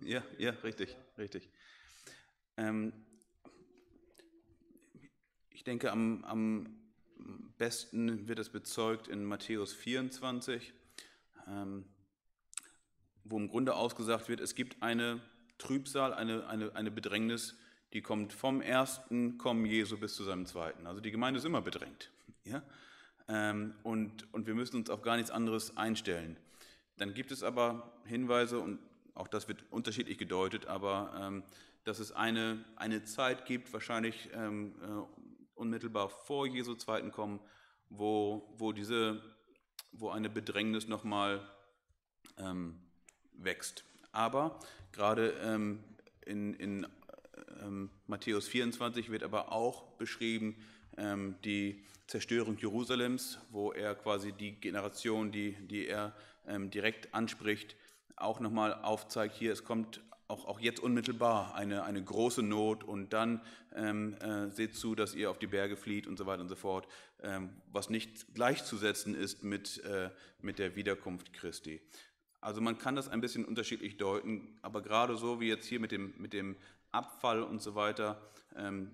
ja, ja, richtig, richtig. Ähm, ich denke, am, am besten wird es bezeugt in Matthäus 24, ähm, wo im Grunde ausgesagt wird, es gibt eine Trübsal, eine, eine, eine Bedrängnis, die kommt vom ersten Kommen Jesu bis zu seinem zweiten. Also die Gemeinde ist immer bedrängt. Ja? ähm, und, und wir müssen uns auf gar nichts anderes einstellen. Dann gibt es aber Hinweise, und auch das wird unterschiedlich gedeutet, aber ähm, dass es eine, eine Zeit gibt, wahrscheinlich ähm, äh, unmittelbar vor Jesu zweiten Kommen, wo, wo, diese, wo eine Bedrängnis nochmal ähm, wächst. Aber gerade ähm, in, in äh, ähm, Matthäus 24 wird aber auch beschrieben, ähm, die Zerstörung Jerusalems, wo er quasi die Generation, die, die er ähm, direkt anspricht, auch nochmal aufzeigt, hier, es kommt auch, auch jetzt unmittelbar eine, eine große Not und dann ähm, äh, seht zu, dass ihr auf die Berge flieht und so weiter und so fort, ähm, was nicht gleichzusetzen ist mit, äh, mit der Wiederkunft Christi. Also man kann das ein bisschen unterschiedlich deuten, aber gerade so wie jetzt hier mit dem, mit dem Abfall und so weiter, ähm,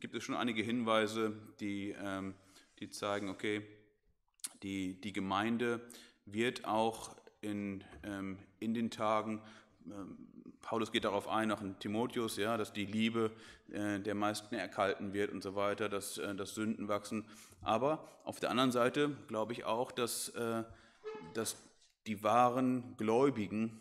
gibt es schon einige Hinweise, die, ähm, die zeigen, okay, die, die Gemeinde wird auch in, ähm, in den Tagen, ähm, Paulus geht darauf ein, auch in Timotheus, ja, dass die Liebe äh, der meisten erkalten wird und so weiter, dass, äh, dass Sünden wachsen. Aber auf der anderen Seite glaube ich auch, dass, äh, dass die wahren Gläubigen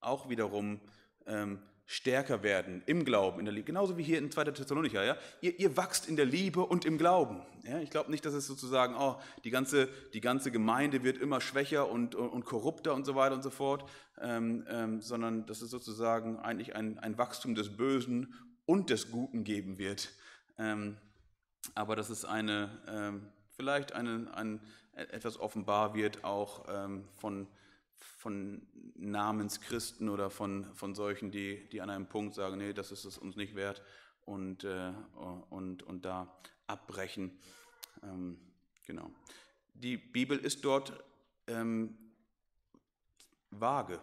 auch wiederum ähm, stärker werden im Glauben, in der Liebe. Genauso wie hier in 2. Thessalonicher. Ja? Ihr, ihr wachst in der Liebe und im Glauben. Ja? Ich glaube nicht, dass es sozusagen, oh, die ganze, die ganze Gemeinde wird immer schwächer und, und, und korrupter und so weiter und so fort, ähm, ähm, sondern dass es sozusagen eigentlich ein, ein Wachstum des Bösen und des Guten geben wird. Ähm, aber dass es eine, ähm, vielleicht eine, ein, etwas offenbar wird auch ähm, von, von Namenschristen oder von, von solchen, die, die an einem Punkt sagen, nee, das ist es uns nicht wert und, äh, und, und da abbrechen. Ähm, genau. Die Bibel ist dort ähm, vage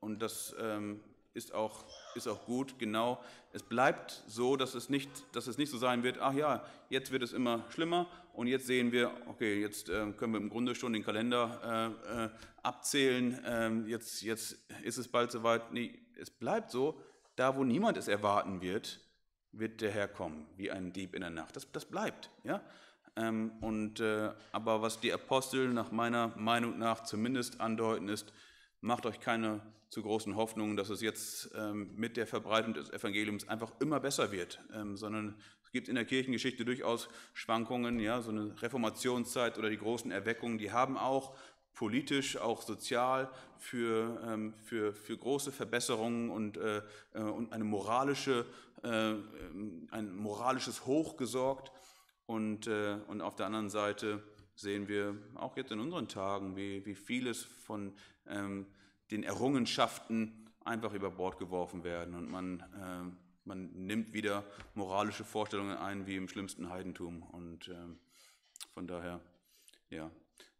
und das ähm, ist auch, ist auch gut, genau. Es bleibt so, dass es, nicht, dass es nicht so sein wird, ach ja, jetzt wird es immer schlimmer und jetzt sehen wir, okay, jetzt äh, können wir im Grunde schon den Kalender äh, äh, abzählen, ähm, jetzt, jetzt ist es bald soweit. Nee, es bleibt so, da wo niemand es erwarten wird, wird der Herr kommen, wie ein Dieb in der Nacht. Das, das bleibt, ja. Ähm, und, äh, aber was die Apostel nach meiner Meinung nach zumindest andeuten ist, macht euch keine zu großen Hoffnungen, dass es jetzt ähm, mit der Verbreitung des Evangeliums einfach immer besser wird, ähm, sondern es gibt in der Kirchengeschichte durchaus Schwankungen, ja, so eine Reformationszeit oder die großen Erweckungen, die haben auch politisch, auch sozial für, ähm, für, für große Verbesserungen und, äh, äh und eine moralische, äh, ähm, ein moralisches Hoch gesorgt. Und, äh, und auf der anderen Seite sehen wir auch jetzt in unseren Tagen, wie, wie vieles von ähm, den Errungenschaften einfach über Bord geworfen werden und man, äh, man nimmt wieder moralische Vorstellungen ein, wie im schlimmsten Heidentum. Und äh, von daher, ja,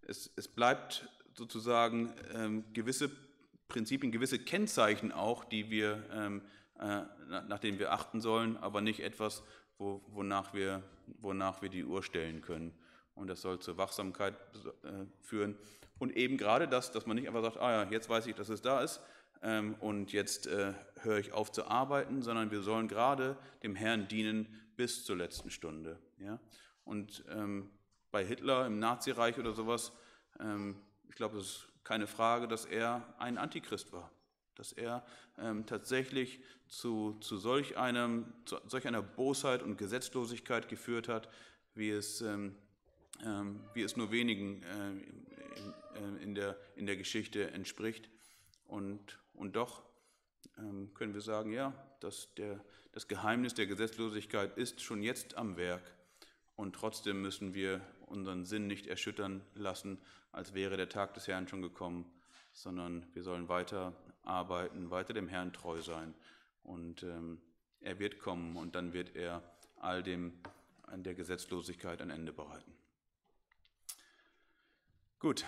es, es bleibt sozusagen ähm, gewisse Prinzipien, gewisse Kennzeichen auch, die wir, ähm, äh, nach denen wir achten sollen, aber nicht etwas, wo, wonach, wir, wonach wir die Uhr stellen können. Und das soll zur Wachsamkeit äh, führen. Und eben gerade das, dass man nicht einfach sagt, ah ja, jetzt weiß ich, dass es da ist ähm, und jetzt äh, höre ich auf zu arbeiten, sondern wir sollen gerade dem Herrn dienen bis zur letzten Stunde. Ja? Und ähm, bei Hitler im Nazireich oder sowas, ähm, ich glaube, es ist keine Frage, dass er ein Antichrist war dass er ähm, tatsächlich zu, zu, solch einem, zu solch einer Bosheit und Gesetzlosigkeit geführt hat, wie es, ähm, ähm, wie es nur wenigen äh, ähm, in, der, in der Geschichte entspricht. Und, und doch ähm, können wir sagen, ja, dass der, das Geheimnis der Gesetzlosigkeit ist schon jetzt am Werk. Und trotzdem müssen wir unseren Sinn nicht erschüttern lassen, als wäre der Tag des Herrn schon gekommen, sondern wir sollen weiter arbeiten, weiter dem Herrn treu sein. Und ähm, er wird kommen und dann wird er all dem an der Gesetzlosigkeit ein Ende bereiten. Gut.